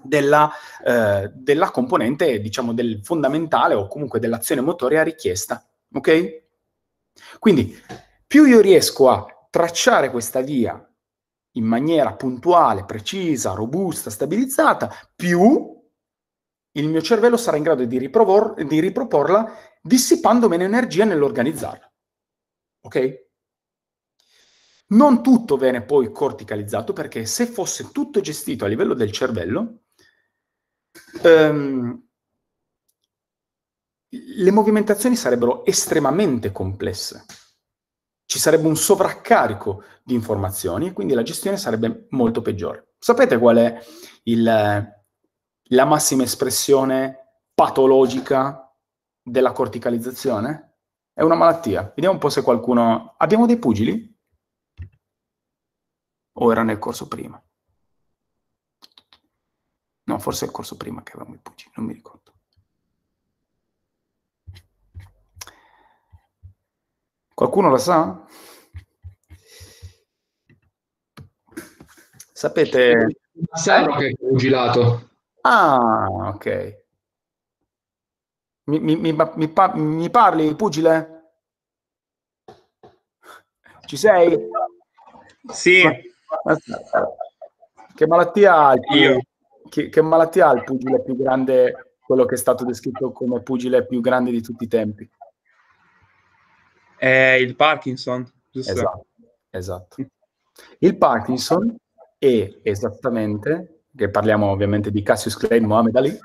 della, eh, della componente, diciamo, del fondamentale o comunque dell'azione motoria richiesta. Ok? Quindi più io riesco a tracciare questa via in maniera puntuale, precisa, robusta, stabilizzata, più il mio cervello sarà in grado di, di riproporla dissipando meno energia nell'organizzarla. Ok? Non tutto viene poi corticalizzato perché se fosse tutto gestito a livello del cervello, ehm, le movimentazioni sarebbero estremamente complesse. Ci sarebbe un sovraccarico di informazioni e quindi la gestione sarebbe molto peggiore. Sapete qual è il, la massima espressione patologica della corticalizzazione? È una malattia. Vediamo un po' se qualcuno... Abbiamo dei pugili? O era nel corso prima? No, forse è il corso prima che avevamo i pugili, non mi ricordo. Qualcuno la sa? Sapete... Saro che è pugilato. Ah, ok. Mi, mi, mi, mi, parli, pugile? Ci sei? Sì. Che malattia ha il, che, che malattia ha il pugile più grande, quello che è stato descritto come pugile più grande di tutti i tempi? È il Parkinson, giusto? Esatto. esatto. Il Parkinson è esattamente, che parliamo ovviamente di Cassius Clay, Mohamed Ali,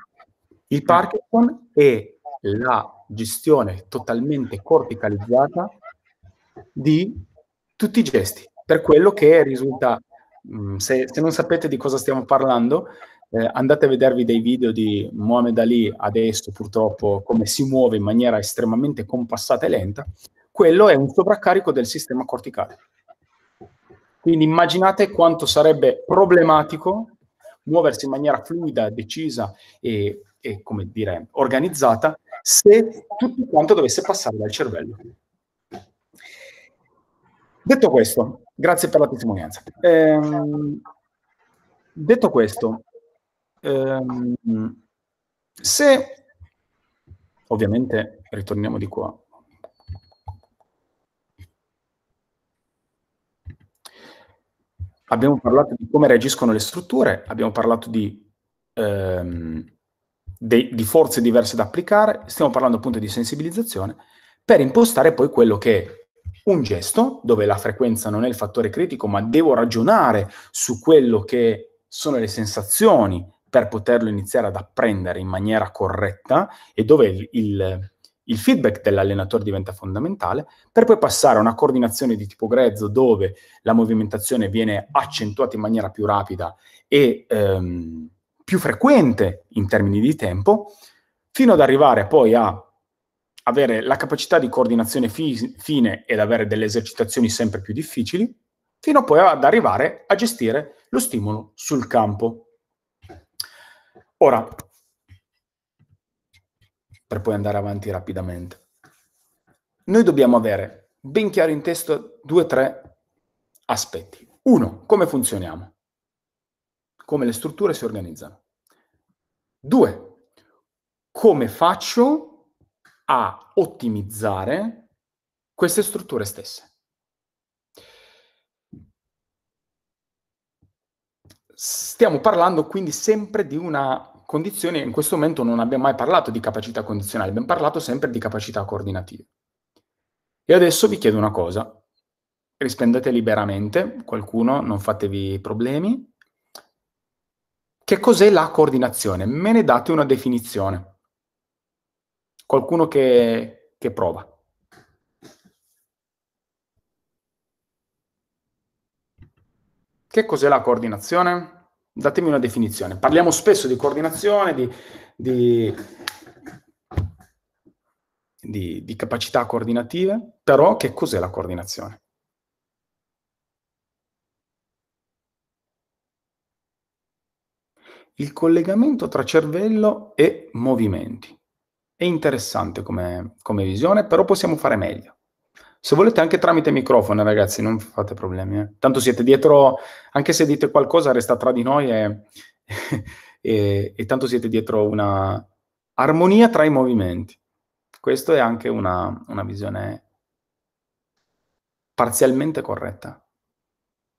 il mm. Parkinson è la gestione totalmente corticalizzata di tutti i gesti, per quello che risulta, mm, se, se, non sapete di cosa stiamo parlando, eh, andate a vedervi dei video di Mohamed Ali adesso purtroppo come si muove in maniera estremamente compassata e lenta, quello è un sovraccarico del sistema corticale. Quindi immaginate quanto sarebbe problematico muoversi in maniera fluida, decisa e, e come dire, organizzata se tutto quanto dovesse passare dal cervello. Detto questo, grazie per la testimonianza. Ehm, detto questo, ehm, se ovviamente ritorniamo di qua. Abbiamo parlato di come reagiscono le strutture, abbiamo parlato di ehm, de- di forze diverse da applicare, stiamo parlando appunto di sensibilizzazione, per impostare poi quello che è un gesto, dove la frequenza non è il fattore critico, ma devo ragionare su quello che sono le sensazioni per poterlo iniziare ad apprendere in maniera corretta e dove il, il, il feedback dell'allenatore diventa fondamentale, per poi passare a una coordinazione di tipo grezzo dove la movimentazione viene accentuata in maniera più rapida e ehm, più frequente in termini di tempo, fino ad arrivare poi a avere la capacità di coordinazione fi- fine ed avere delle esercitazioni sempre più difficili, fino poi ad arrivare a gestire lo stimolo sul campo. Ora, per poi andare avanti rapidamente, noi dobbiamo avere ben chiaro in testa due o tre aspetti. Uno, come funzioniamo? come le strutture si organizzano. Due, come faccio a ottimizzare queste strutture stesse. Stiamo parlando quindi sempre di una condizione, in questo momento non abbiamo mai parlato di capacità condizionale, abbiamo parlato sempre di capacità coordinative. E adesso vi chiedo una cosa, rispondete liberamente, qualcuno non fatevi problemi, che cos'è la coordinazione? Me ne date una definizione. Qualcuno che, che prova. Che cos'è la coordinazione? Datemi una definizione. Parliamo spesso di coordinazione, di, di, di, di capacità coordinative, però che cos'è la coordinazione? il collegamento tra cervello e movimenti. È interessante come, come visione, però possiamo fare meglio. Se volete anche tramite microfono, ragazzi, non fate problemi. Eh. Tanto siete dietro, anche se dite qualcosa, resta tra di noi e, e, e tanto siete dietro una armonia tra i movimenti. Questa è anche una, una visione parzialmente corretta.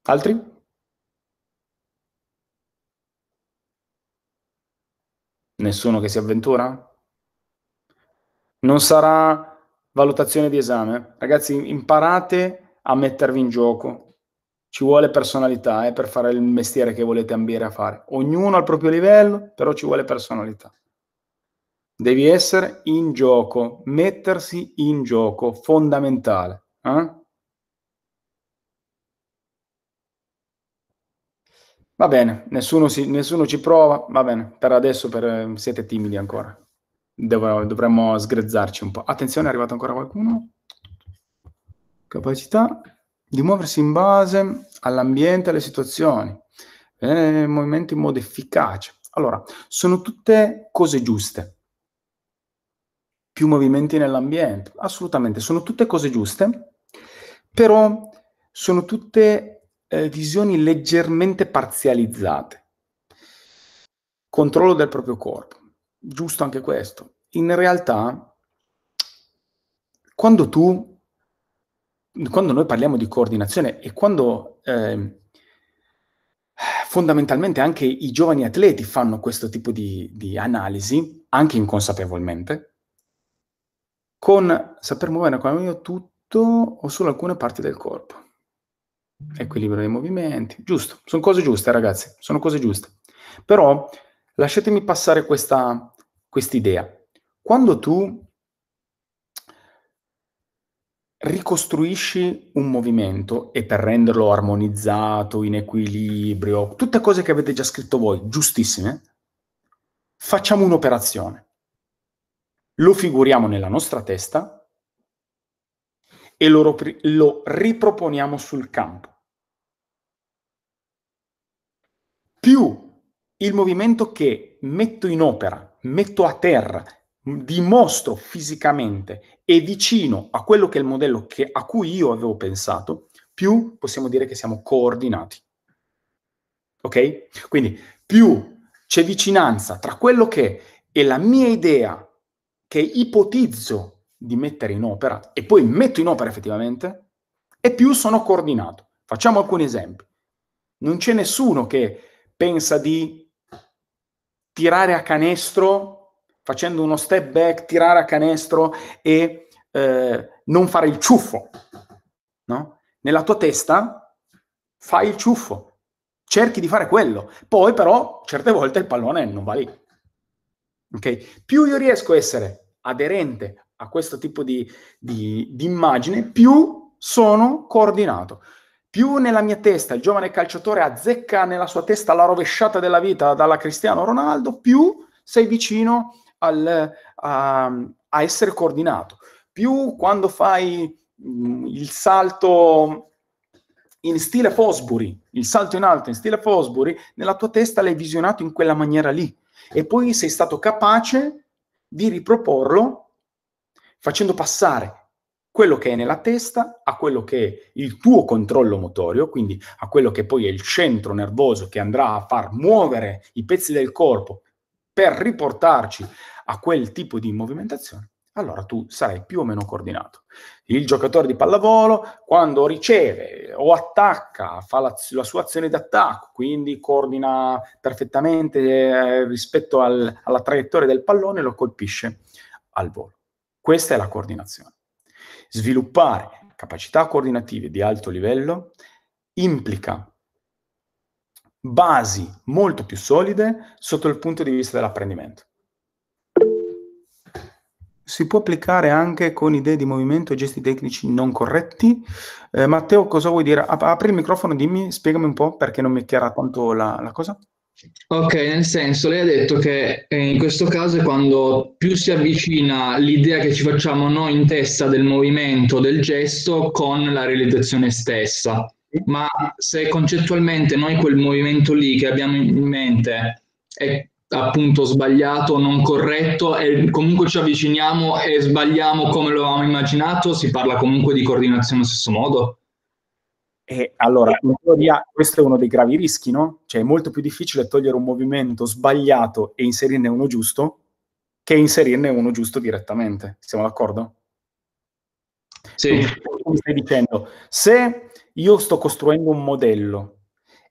Altri? Nessuno che si avventura? Non sarà valutazione di esame. Ragazzi, imparate a mettervi in gioco. Ci vuole personalità eh, per fare il mestiere che volete ambire a fare. Ognuno al proprio livello, però ci vuole personalità. Devi essere in gioco, mettersi in gioco, fondamentale. Eh? Va bene, nessuno, si, nessuno, ci prova, va bene, per adesso per, eh, siete timidi ancora. Devo, dovremmo sgrezzarci un po'. Attenzione, è arrivato ancora qualcuno. Capacità di muoversi in base all'ambiente, alle situazioni. Eh, movimento in modo efficace. Allora, sono tutte cose giuste. Più movimenti nell'ambiente, assolutamente, sono tutte cose giuste, però sono tutte eh, visioni leggermente parzializzate. Controllo del proprio corpo, giusto anche questo. In realtà, quando tu, quando noi parliamo di coordinazione e quando eh, fondamentalmente anche i giovani atleti fanno questo tipo di, di analisi, anche inconsapevolmente, con saper muovere con tutto o solo alcune parti del corpo equilibrio dei movimenti, giusto, sono cose giuste ragazzi, sono cose giuste. Però lasciatemi passare questa idea. Quando tu ricostruisci un movimento e per renderlo armonizzato, in equilibrio, tutte cose che avete già scritto voi, giustissime, facciamo un'operazione. Lo figuriamo nella nostra testa e lo, lo riproponiamo sul campo. più il movimento che metto in opera, metto a terra, dimostro fisicamente e vicino a quello che è il modello che, a cui io avevo pensato, più possiamo dire che siamo coordinati. Ok? Quindi più c'è vicinanza tra quello che è la mia idea che ipotizzo di mettere in opera e poi metto in opera effettivamente, e più sono coordinato. Facciamo alcuni esempi. Non c'è nessuno che pensa di tirare a canestro, facendo uno step back, tirare a canestro e eh, non fare il ciuffo. No? Nella tua testa fai il ciuffo, cerchi di fare quello, poi però certe volte il pallone non va lì. Okay? Più io riesco a essere aderente a questo tipo di, di, di immagine, più sono coordinato più nella mia testa il giovane calciatore azzecca nella sua testa la rovesciata della vita dalla Cristiano Ronaldo, più sei vicino al, a, ehm, a, essere coordinato. Più quando fai mh, mm, il salto in stile Fosbury, il salto in alto in stile Fosbury, nella tua testa l'hai visionato in quella maniera lì. E poi sei stato capace di riproporlo facendo passare quello che è nella testa a quello che è il tuo controllo motorio, quindi a quello che poi è il centro nervoso che andrà a far muovere i pezzi del corpo per riportarci a quel tipo di movimentazione, allora tu sarai più o meno coordinato. Il giocatore di pallavolo, quando riceve o attacca, fa la, la sua azione d'attacco, quindi coordina perfettamente eh, rispetto al, alla traiettoria del pallone e lo colpisce al volo. Questa è la coordinazione. Sviluppare capacità coordinative di alto livello implica basi molto più solide sotto il punto di vista dell'apprendimento. Si può applicare anche con idee di movimento e gesti tecnici non corretti. Eh, Matteo, cosa vuoi dire? Apri il microfono, dimmi, spiegami un po' perché non mi è chiara tanto la, la cosa. Ok, nel senso, lei ha detto che eh, in questo caso è quando più si avvicina l'idea che ci facciamo noi in testa del movimento, del gesto, con la realizzazione stessa. Ma se concettualmente noi quel movimento lì che abbiamo in mente è appunto sbagliato, non corretto, e comunque ci avviciniamo e sbagliamo come lo avevamo immaginato, si parla comunque di coordinazione allo stesso modo? E allora, in teoria, questo è uno dei gravi rischi, no? Cioè è molto più difficile togliere un movimento sbagliato e inserirne uno giusto che inserirne uno giusto direttamente. Siamo d'accordo? Sì. Quindi, stai dicendo, se io sto costruendo un modello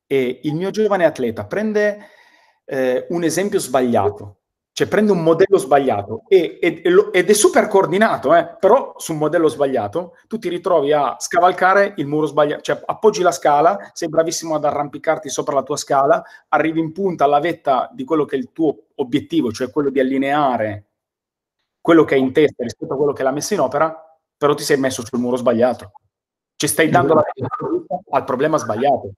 e il mio giovane atleta prende eh, un esempio sbagliato, cioè prende un modello sbagliato e, e, ed è super coordinato, eh? però su un modello sbagliato tu ti ritrovi a scavalcare il muro sbagliato, cioè appoggi la scala, sei bravissimo ad arrampicarti sopra la tua scala, arrivi in punta alla vetta di quello che è il tuo obiettivo, cioè quello di allineare quello che hai in testa rispetto a quello che l'ha messo in opera, però ti sei messo sul muro sbagliato. Cioè stai dando la risposta mm-hmm. al problema sbagliato.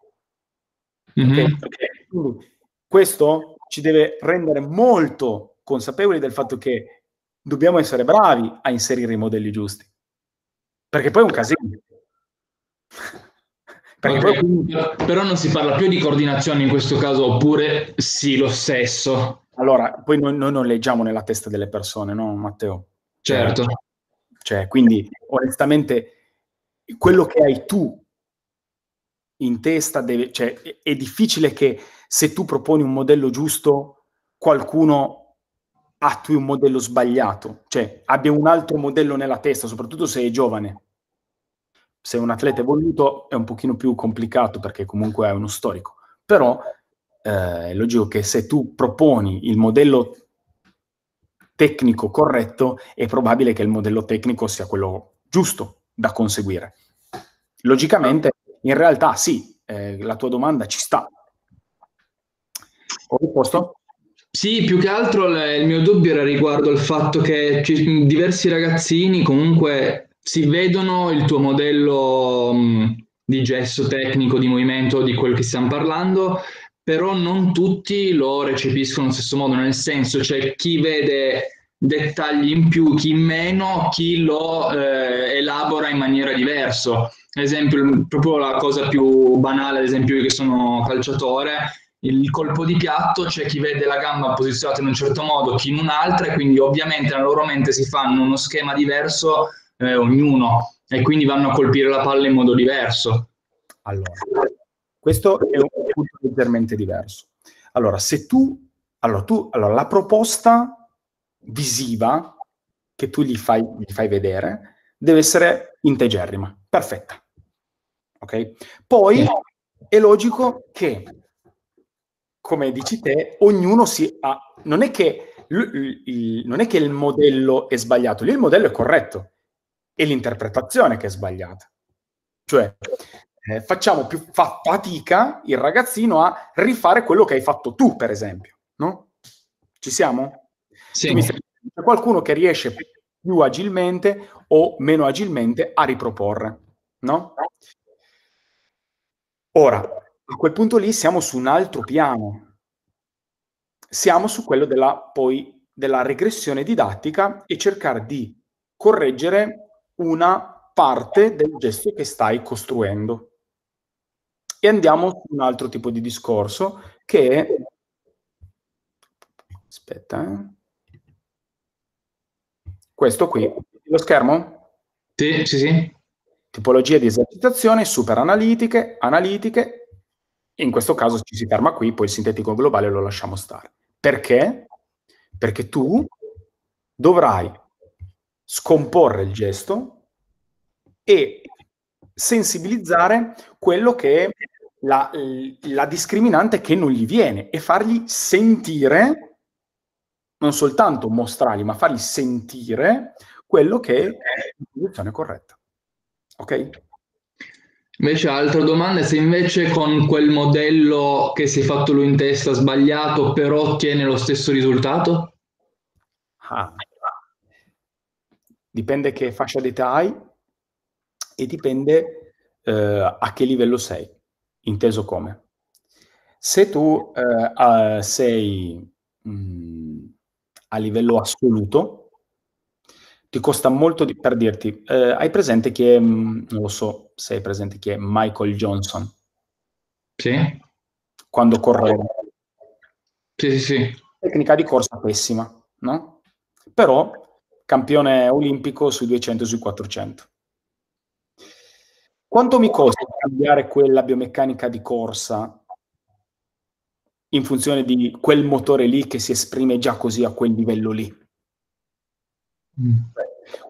Mm-hmm. Okay? Quindi, questo ci deve rendere molto consapevoli del fatto che dobbiamo essere bravi a inserire i modelli giusti. Perché poi è un casino. Okay, poi... Però non si parla più di coordinazione in questo caso, oppure sì, lo stesso. Allora, poi noi, noi non leggiamo nella testa delle persone, no, Matteo? Certo. Cioè, quindi, onestamente, quello che hai tu in testa, deve, cioè, è difficile che se tu proponi un modello giusto qualcuno attui un modello sbagliato, cioè abbia un altro modello nella testa, soprattutto se è giovane. Se un atleta evoluto è un pochino più complicato perché comunque è uno storico, però eh, è logico che se tu proponi il modello tecnico corretto è probabile che il modello tecnico sia quello giusto da conseguire. Logicamente in realtà sì, eh, la tua domanda ci sta. Ho risposto? Sì, più che altro il mio dubbio era riguardo al fatto che ci, diversi ragazzini comunque si vedono il tuo modello mh, mm, di gesto tecnico, di movimento, di quello che stiamo parlando, però non tutti lo recepiscono allo stesso modo, nel senso c'è cioè, chi vede dettagli in più, chi in meno, chi lo eh, elabora in maniera diversa. Ad esempio, proprio la cosa più banale, ad esempio io che sono calciatore, il colpo di piatto, c'è cioè chi vede la gamba posizionata in un certo modo, chi in un'altra, e quindi ovviamente nella loro mente si fanno uno schema diverso eh, ognuno e quindi vanno a colpire la palla in modo diverso. Allora, questo è un punto leggermente diverso. Allora, se tu, allora, tu, allora la proposta visiva che tu gli fai, gli fai vedere deve essere integerrima, perfetta. Ok? Poi è logico che, come dici te, ognuno si ha... Non è che, l- il, non è che il modello è sbagliato, lì il modello è corretto, è l'interpretazione che è sbagliata. Cioè, eh, facciamo più fa fatica il ragazzino a rifare quello che hai fatto tu, per esempio, no? Ci siamo? Sì. Stai... C'è qualcuno che riesce più agilmente o meno agilmente a riproporre, no? Ora, a quel punto lì siamo su un altro piano, siamo su quello della, poi, della regressione didattica e cercare di correggere una parte del gesto che stai costruendo. E andiamo su un altro tipo di discorso che è... Aspetta, eh. Questo qui, lo schermo? Sì, sì, sì. Tipologie di esercitazione, super analitiche, analitiche, in questo caso ci si ferma qui, poi il sintetico globale lo lasciamo stare. Perché? Perché tu dovrai scomporre il gesto e sensibilizzare quello che è la, la discriminante che non gli viene e fargli sentire non soltanto mostrargli, ma fargli sentire quello che eh. è la posizione corretta. Ok? Invece, altra domanda è se invece con quel modello che si è fatto lui in testa sbagliato, però ottiene lo stesso risultato? Ah. Dipende che fascia d'età hai e dipende eh, a che livello sei, inteso come. Se tu eh, sei mh, mm, a livello assoluto, ti costa molto di, per dirti, eh, hai presente chi è, mm, non lo so se hai presente chi è Michael Johnson? Sì. Quando correva. Sì, sì, sì. Tecnica di corsa pessima, no? Però campione olimpico sui 200 e sui 400. Quanto mi costa cambiare quella biomeccanica di corsa in funzione di quel motore lì che si esprime già così a quel livello lì. Mm.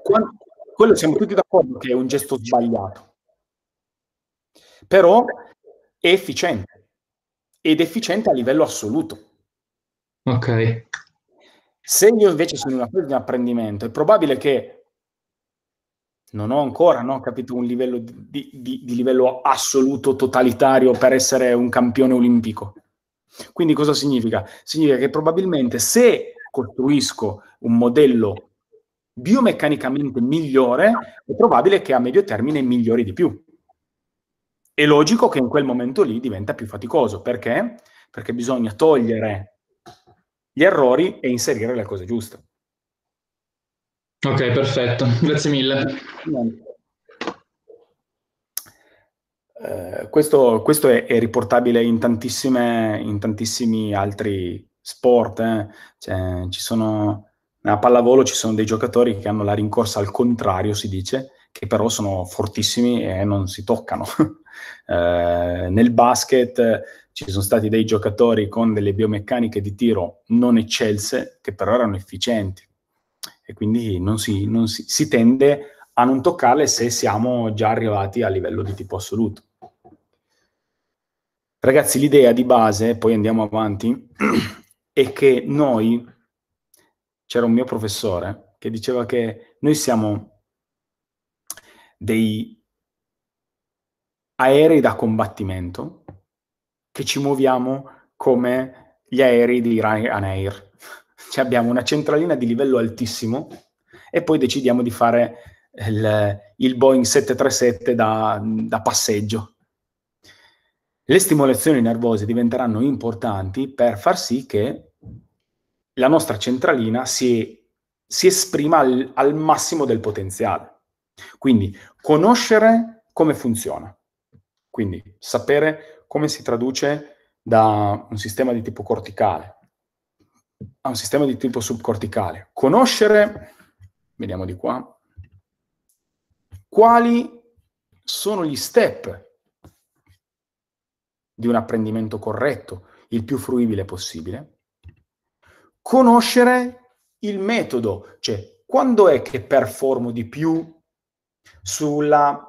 Quello, quello siamo tutti d'accordo che è un gesto sbagliato, però è efficiente ed efficiente a livello assoluto. Ok. Se io invece sono in una fase di apprendimento, è probabile che non ho ancora no, capito un livello di, di, di livello assoluto totalitario per essere un campione olimpico quindi cosa significa? Significa che probabilmente se costruisco un modello biomeccanicamente migliore, è probabile che a medio termine migliori di più. È logico che in quel momento lì diventa più faticoso. Perché? Perché bisogna togliere gli errori e inserire le cose giuste. Ok, perfetto. Grazie mille. Bene. Eh, questo, questo è, è, riportabile in, in tantissimi altri sport. Eh. Cioè, sono, nella pallavolo ci sono dei giocatori che hanno la rincorsa al contrario, si dice, che però sono fortissimi e non si toccano. eh, nel basket ci sono stati dei giocatori con delle biomeccaniche di tiro non eccelse, che però erano efficienti. E quindi non si, non si, si tende a non toccarle se siamo già arrivati a livello di tipo assoluto. Ragazzi, l'idea di base, poi andiamo avanti, è che noi, c'era un mio professore che diceva che noi siamo dei aerei da combattimento che ci muoviamo come gli aerei di Ryanair. Cioè abbiamo una centralina di livello altissimo e poi decidiamo di fare il, il Boeing 737 da, da passeggio. Le stimolazioni nervose diventeranno importanti per far sì che la nostra centralina si, si esprima al, al, massimo del potenziale. Quindi conoscere come funziona, quindi sapere come si traduce da un sistema di tipo corticale a un sistema di tipo subcorticale, conoscere, vediamo di qua, quali sono gli step di un apprendimento corretto, il più fruibile possibile, conoscere il metodo, cioè quando è che performo di più sulla,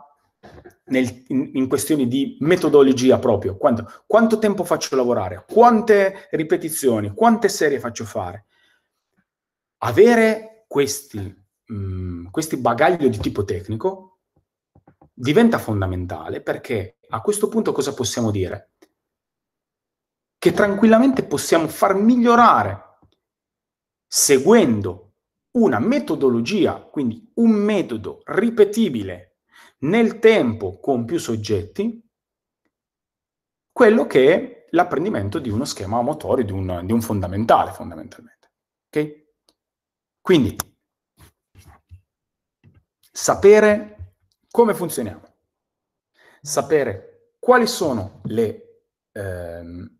nel, in, in, questioni di metodologia proprio, quanto, quanto tempo faccio lavorare, quante ripetizioni, quante serie faccio fare. Avere questi, mh, mm, questi bagaglio di tipo tecnico diventa fondamentale perché a questo punto cosa possiamo dire? Che tranquillamente possiamo far migliorare seguendo una metodologia, quindi un metodo ripetibile nel tempo con più soggetti, quello che è l'apprendimento di uno schema motore, di un, di un fondamentale fondamentalmente. Okay? Quindi sapere come funzioniamo? Sapere quali sono le... Ehm,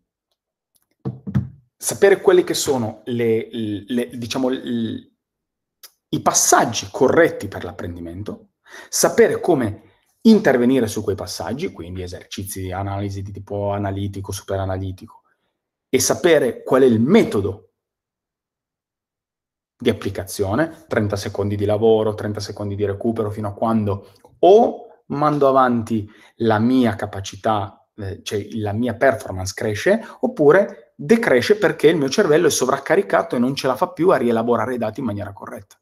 sapere quelli che sono le, le, diciamo, le, i passaggi corretti per l'apprendimento, sapere come intervenire su quei passaggi, quindi esercizi di analisi di tipo analitico, superanalitico, e sapere qual è il metodo di applicazione, 30 secondi di lavoro, 30 secondi di recupero, fino a quando o mando avanti la mia capacità, eh, cioè la mia performance cresce, oppure decresce perché il mio cervello è sovraccaricato e non ce la fa più a rielaborare i dati in maniera corretta.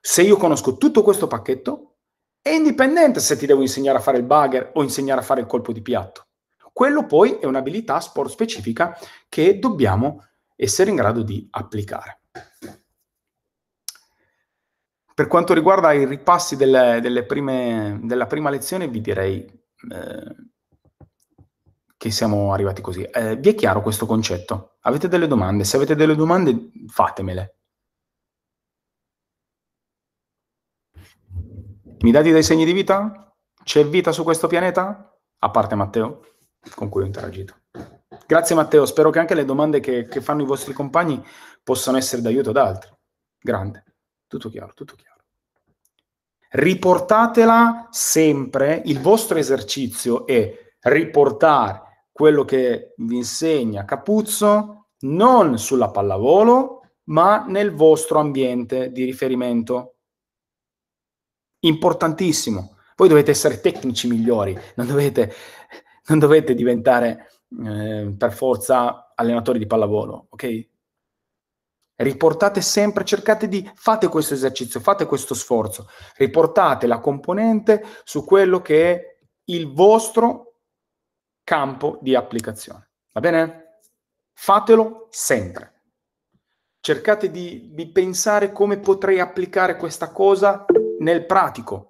Se io conosco tutto questo pacchetto, è indipendente se ti devo insegnare a fare il bugger o insegnare a fare il colpo di piatto. Quello poi è un'abilità sport specifica che dobbiamo essere in grado di applicare. Per quanto riguarda i ripassi delle, delle prime, della prima lezione, vi direi eh, che siamo arrivati così. Eh, vi è chiaro questo concetto? Avete delle domande? Se avete delle domande, fatemele. Mi date dei segni di vita? C'è vita su questo pianeta? A parte Matteo, con cui ho interagito. Grazie Matteo, spero che anche le domande che, che fanno i vostri compagni possano essere d'aiuto ad altri. Grande, tutto chiaro, tutto chiaro riportatela sempre, il vostro esercizio è riportare quello che vi insegna Capuzzo non sulla pallavolo, ma nel vostro ambiente di riferimento. Importantissimo. Voi dovete essere tecnici migliori, non dovete, non dovete diventare eh, per forza allenatori di pallavolo, ok? Riportate sempre, cercate di, fate questo esercizio, fate questo sforzo, riportate la componente su quello che è il vostro campo di applicazione. Va bene? Fatelo sempre. Cercate di, di pensare come potrei applicare questa cosa nel pratico,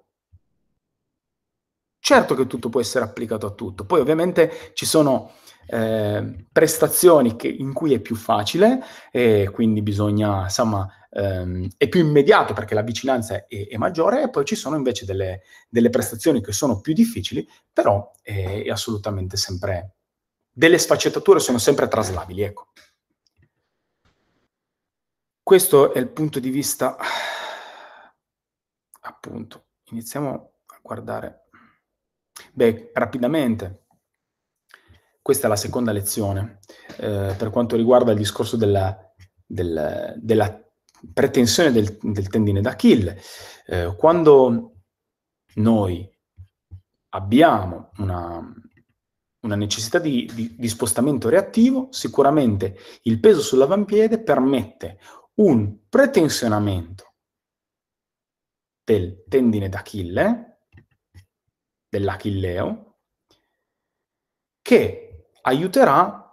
Certo che tutto può essere applicato a tutto, poi ovviamente ci sono eh, prestazioni che, in cui è più facile e quindi bisogna, insomma, ehm, è più immediato perché la vicinanza è, è, maggiore e poi ci sono invece delle, delle prestazioni che sono più difficili, però è, è assolutamente sempre, delle sfaccettature sono sempre traslabili, ecco. Questo è il punto di vista, appunto, iniziamo a guardare. Beh, rapidamente, questa è la seconda lezione eh, per quanto riguarda il discorso della, del, della pretensione del, del, tendine d'Achille. Eh, quando noi abbiamo una, una necessità di, di, di, spostamento reattivo, sicuramente il peso sull'avampiede permette un pretensionamento del tendine d'Achille, dell'Achilleo, che aiuterà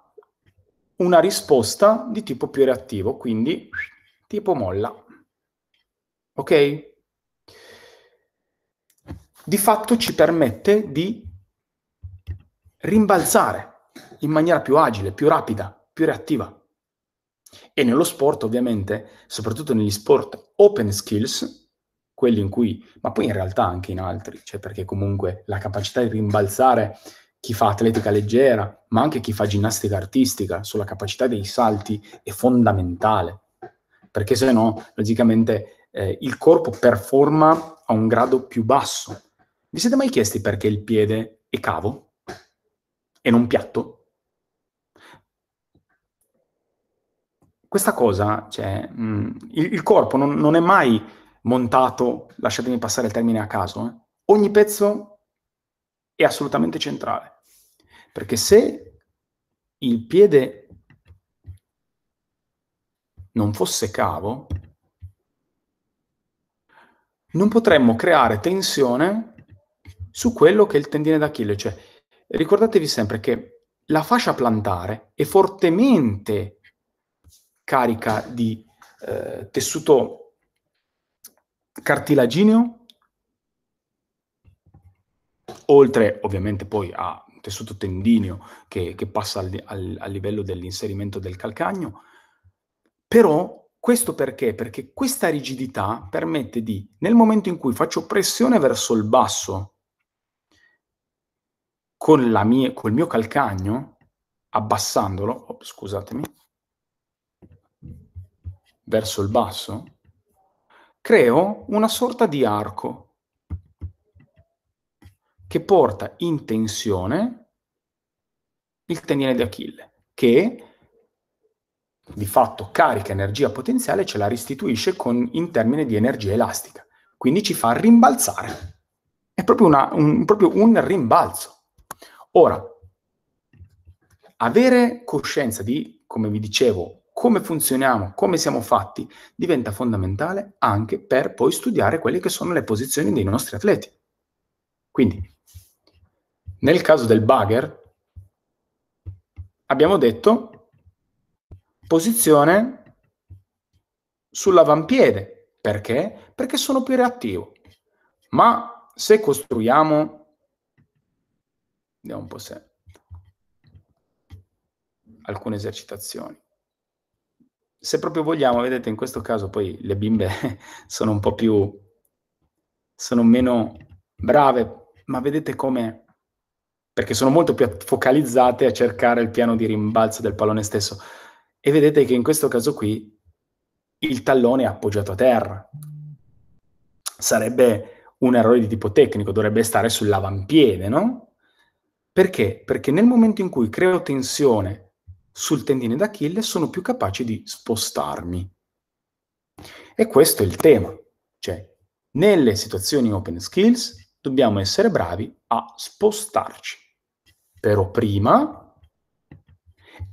una risposta di tipo più reattivo, quindi tipo molla. Ok? Di fatto ci permette di rimbalzare in maniera più agile, più rapida, più reattiva. E nello sport, ovviamente, soprattutto negli sport open skills, quelli in cui, ma poi in realtà anche in altri, cioè perché comunque la capacità di rimbalzare chi fa atletica leggera, ma anche chi fa ginnastica artistica, sulla capacità dei salti è fondamentale, perché se no, logicamente, eh, il corpo performa a un grado più basso. Vi siete mai chiesti perché il piede è cavo e non piatto? Questa cosa, cioè, mh, mm, il, il, corpo non, non, è mai montato, lasciatemi passare il termine a caso, eh. ogni pezzo è assolutamente centrale. Perché se il piede non fosse cavo, non potremmo creare tensione su quello che è il tendine d'Achille. Cioè, ricordatevi sempre che la fascia plantare è fortemente carica di eh, tessuto cartilagineo, oltre ovviamente poi a tessuto tendineo che, che passa al, al, al livello dell'inserimento del calcagno. Però questo perché? Perché questa rigidità permette di, nel momento in cui faccio pressione verso il basso con la mie, col mio calcagno, abbassandolo, oh, scusatemi, verso il basso, creo una sorta di arco che porta in tensione il tendine di Achille, che di fatto carica energia potenziale e ce la restituisce con, in termini di energia elastica. Quindi ci fa rimbalzare. È proprio, una, un, proprio un rimbalzo. Ora, avere coscienza di, come vi dicevo, come funzioniamo, come siamo fatti, diventa fondamentale anche per poi studiare quelle che sono le posizioni dei nostri atleti. Quindi nel caso del bugger, abbiamo detto posizione sull'avampiede. Perché? Perché sono più reattivo. Ma se costruiamo... Vediamo un po' se... Alcune esercitazioni. Se proprio vogliamo, vedete, in questo caso poi le bimbe sono un po' più... sono meno brave, ma vedete come perché sono molto più focalizzate a cercare il piano di rimbalzo del pallone stesso. E vedete che in questo caso qui il tallone è appoggiato a terra. Sarebbe un errore di tipo tecnico, dovrebbe stare sull'avampiede, no? Perché? Perché nel momento in cui creo tensione sul tendine d'Achille sono più capace di spostarmi. E questo è il tema. Cioè, nelle situazioni open skills dobbiamo essere bravi a spostarci. Però prima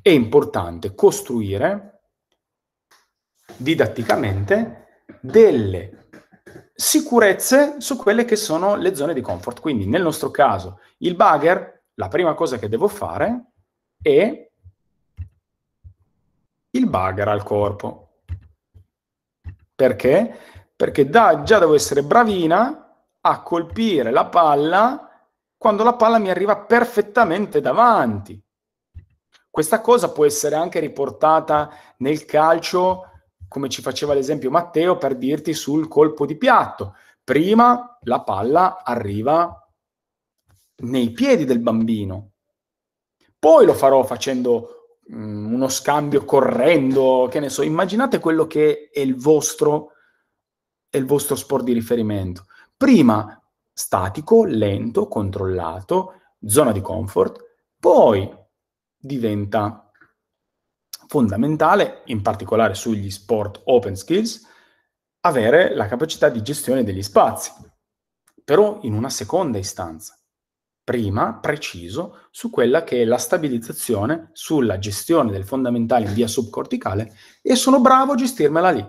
è importante costruire didatticamente delle sicurezze su quelle che sono le zone di comfort. Quindi nel nostro caso il bugger, la prima cosa che devo fare è il bugger al corpo. Perché? Perché da, già devo essere bravina a colpire la palla quando la palla mi arriva perfettamente davanti. Questa cosa può essere anche riportata nel calcio, come ci faceva l'esempio Matteo, per dirti sul colpo di piatto. Prima la palla arriva nei piedi del bambino. Poi lo farò facendo mh, mm, uno scambio correndo, che ne so, immaginate quello che è il vostro, è il vostro sport di riferimento. Prima statico, lento, controllato, zona di comfort, poi diventa fondamentale, in particolare sugli sport open skills, avere la capacità di gestione degli spazi, però in una seconda istanza. Prima, preciso, su quella che è la stabilizzazione sulla gestione del fondamentale in via subcorticale e sono bravo a gestirmela lì.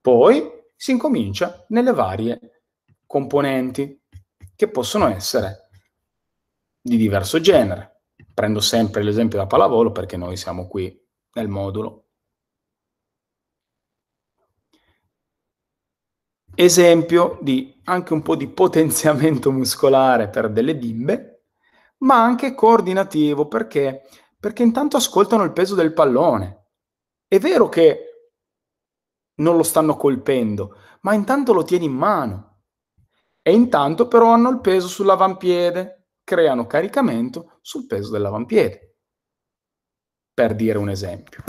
Poi si incomincia nelle varie componenti che possono essere di diverso genere. Prendo sempre l'esempio da pallavolo perché noi siamo qui nel modulo. Esempio di anche un po' di potenziamento muscolare per delle bimbe, ma anche coordinativo perché, perché intanto ascoltano il peso del pallone. È vero che non lo stanno colpendo, ma intanto lo tieni in mano e intanto però hanno il peso sull'avampiede, creano caricamento sul peso dell'avampiede, per dire un esempio.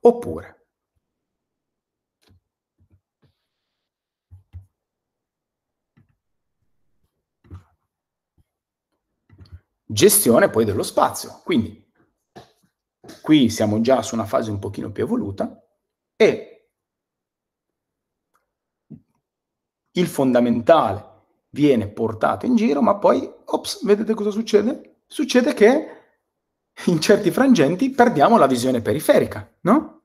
Oppure, gestione poi dello spazio. Quindi qui siamo già su una fase un pochino più evoluta e il fondamentale viene portato in giro, ma poi, ops, vedete cosa succede? Succede che in certi frangenti perdiamo la visione periferica, no?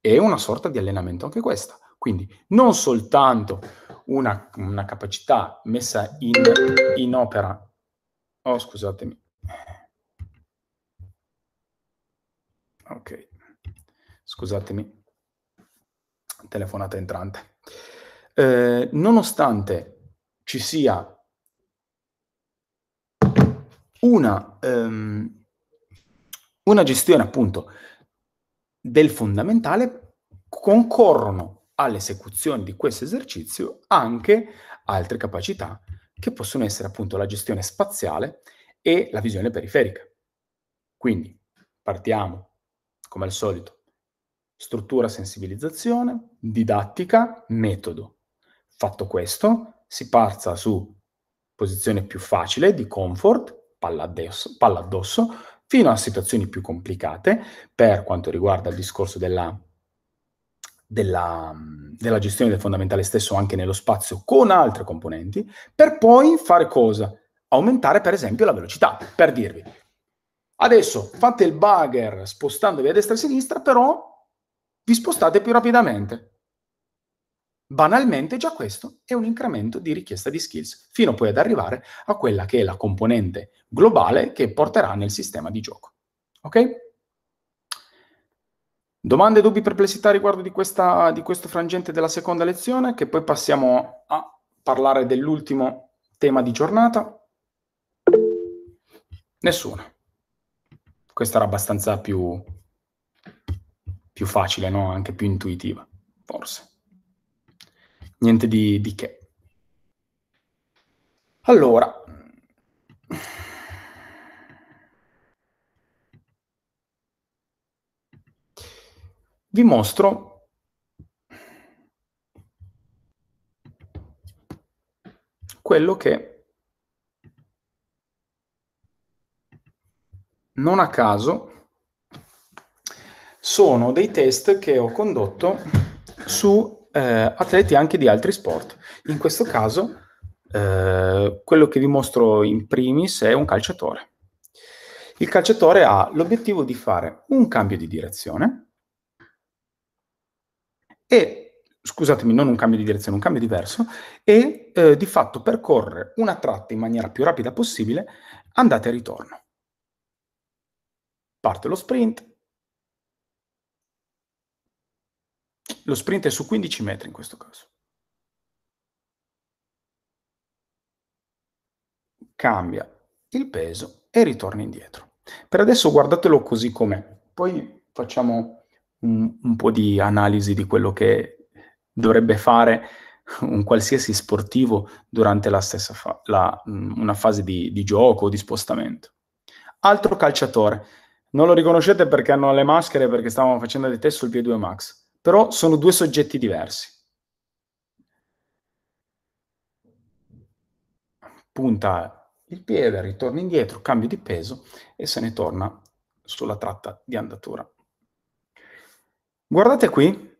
È una sorta di allenamento anche questa. Quindi non soltanto una, una capacità messa in, in opera. Oh, scusatemi. Ok, scusatemi. Telefonata entrante. Eh, nonostante ci sia una, um, una gestione appunto del fondamentale, concorrono all'esecuzione di questo esercizio anche altre capacità che possono essere appunto la gestione spaziale e la visione periferica. Quindi partiamo, come al solito, struttura sensibilizzazione, didattica, metodo. Fatto questo, si parza su posizione più facile di comfort, palla addosso, palla addosso fino a situazioni più complicate per quanto riguarda il discorso della della, della, gestione del fondamentale stesso anche nello spazio con altre componenti, per poi fare cosa? Aumentare per esempio la velocità, per dirvi. Adesso fate il bugger spostandovi a destra e a sinistra, però vi spostate più rapidamente. Banalmente già questo è un incremento di richiesta di skills, fino poi ad arrivare a quella che è la componente globale che porterà nel sistema di gioco. Ok? Domande, dubbi, perplessità riguardo di, questa, di questo frangente della seconda lezione, che poi passiamo a parlare dell'ultimo tema di giornata. Nessuno. Questa era abbastanza più, più facile, no? anche più intuitiva, forse niente di, di che. Allora, vi mostro quello che non a caso sono dei test che ho condotto su eh, atleti anche di altri sport. In questo caso, eh, quello che vi mostro in primis è un calciatore. Il calciatore ha l'obiettivo di fare un cambio di direzione e, scusatemi, non un cambio di direzione, un cambio diverso, e eh, di fatto percorrere una tratta in maniera più rapida possibile, andata e ritorno. Parte lo sprint, Lo sprint è su 15 metri in questo caso. Cambia il peso e ritorna indietro. Per adesso guardatelo così com'è, poi facciamo un, un po' di analisi di quello che dovrebbe fare un qualsiasi sportivo durante la stessa fa- la, mm, una fase di, di gioco o di spostamento. Altro calciatore, non lo riconoscete perché hanno le maschere perché stavamo facendo dei test sul P2 Max però sono due soggetti diversi. Punta il piede, ritorna indietro, cambio di peso e se ne torna sulla tratta di andatura. Guardate qui.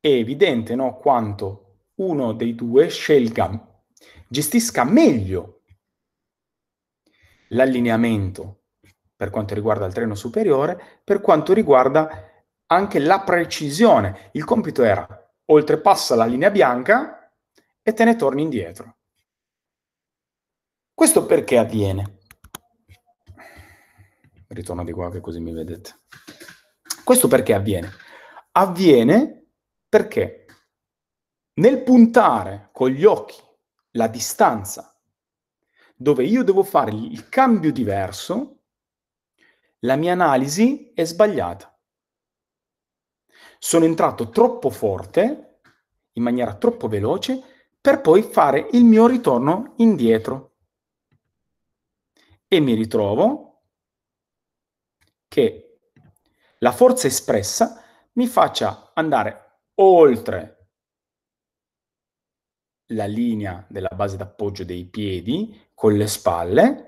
È evidente no, quanto uno dei due scelga, gestisca meglio l'allineamento per quanto riguarda il treno superiore, per quanto riguarda anche la precisione. Il compito era oltrepassa la linea bianca e te ne torni indietro. Questo perché avviene? Ritorno di qua che così mi vedete. Questo perché avviene? Avviene perché nel puntare con gli occhi la distanza dove io devo fare il cambio diverso, la mia analisi è sbagliata. Sono entrato troppo forte, in maniera troppo veloce, per poi fare il mio ritorno indietro. E mi ritrovo che la forza espressa mi faccia andare oltre la linea della base d'appoggio dei piedi con le spalle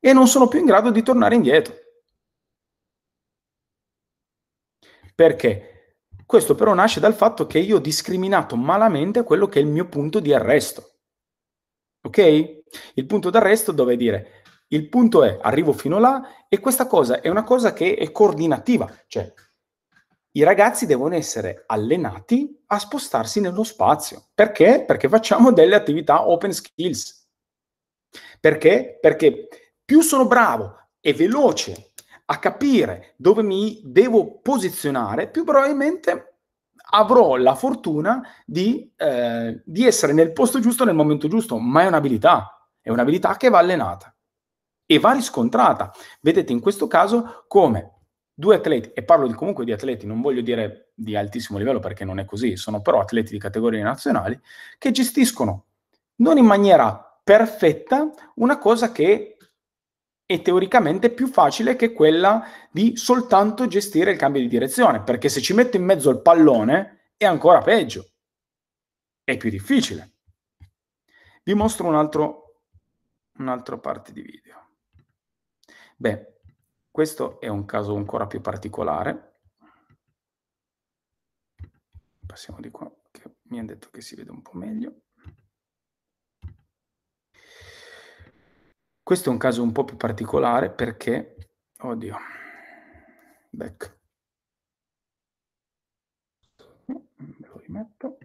e non sono più in grado di tornare indietro. Perché? Questo però nasce dal fatto che io ho discriminato malamente quello che è il mio punto di arresto. Ok? Il punto d'arresto dove dire il punto è arrivo fino là e questa cosa è una cosa che è coordinativa, cioè i ragazzi devono essere allenati a spostarsi nello spazio. Perché? Perché facciamo delle attività open skills. Perché? Perché più sono bravo e veloce a capire dove mi devo posizionare, più probabilmente avrò la fortuna di, eh, di essere nel posto giusto nel momento giusto, ma è un'abilità, è un'abilità che va allenata e va riscontrata. Vedete in questo caso come due atleti, e parlo di, comunque di atleti, non voglio dire di altissimo livello perché non è così, sono però atleti di categorie nazionali, che gestiscono non in maniera perfetta una cosa che è teoricamente più facile che quella di soltanto gestire il cambio di direzione, perché se ci metto in mezzo il pallone è ancora peggio, è più difficile. Vi mostro un altro, un'altra parte di video. Beh, questo è un caso ancora più particolare. Passiamo di qua, che mi hanno detto che si vede un po' meglio. Questo è un caso un po' più particolare perché, oddio, back. Me lo rimetto.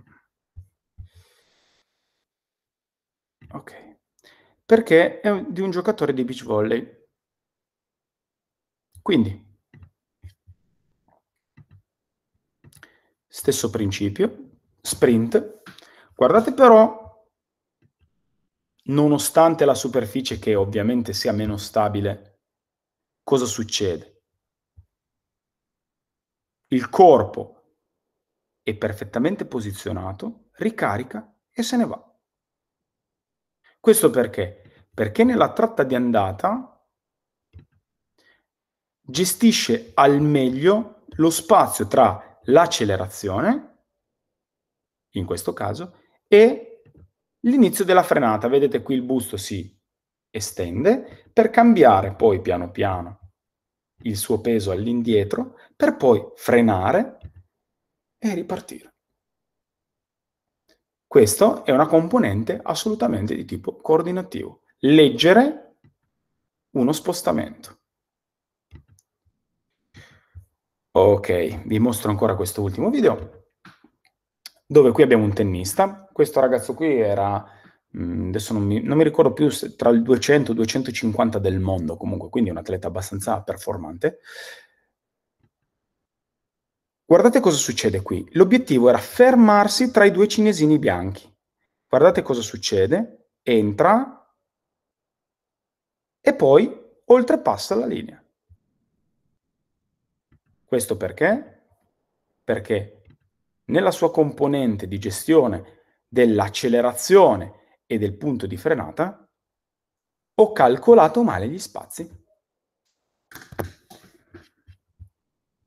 Ok. Perché è di un giocatore di beach volley. Quindi, stesso principio, sprint. Guardate però nonostante la superficie che ovviamente sia meno stabile, cosa succede? Il corpo è perfettamente posizionato, ricarica e se ne va. Questo perché? Perché nella tratta di andata gestisce al meglio lo spazio tra l'accelerazione, in questo caso, e l'inizio della frenata. Vedete qui il busto si estende per cambiare poi piano piano il suo peso all'indietro per poi frenare e ripartire. Questa è una componente assolutamente di tipo coordinativo. Leggere uno spostamento. Ok, vi mostro ancora questo ultimo video dove qui abbiamo un tennista. Questo ragazzo qui era, mm, adesso non mi, non mi ricordo più, se, tra il 200 e il 250 del mondo comunque, quindi un atleta abbastanza performante. Guardate cosa succede qui. L'obiettivo era fermarsi tra i due cinesini bianchi. Guardate cosa succede. Entra e poi oltrepassa la linea. Questo perché? Perché nella sua componente di gestione dell'accelerazione e del punto di frenata, ho calcolato male gli spazi.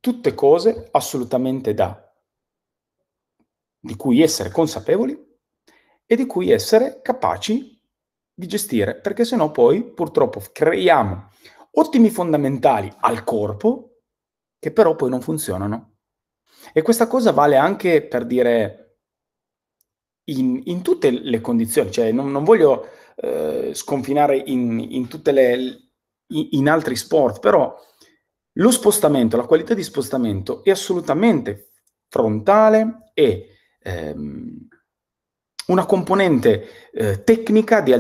Tutte cose assolutamente da di cui essere consapevoli e di cui essere capaci di gestire, perché sennò poi purtroppo creiamo ottimi fondamentali al corpo che però poi non funzionano e questa cosa vale anche per dire in, in tutte le condizioni, cioè non, non voglio eh, sconfinare in, in, le, in altri sport, però lo spostamento, la qualità di spostamento è assolutamente frontale e ehm, una componente eh, tecnica di,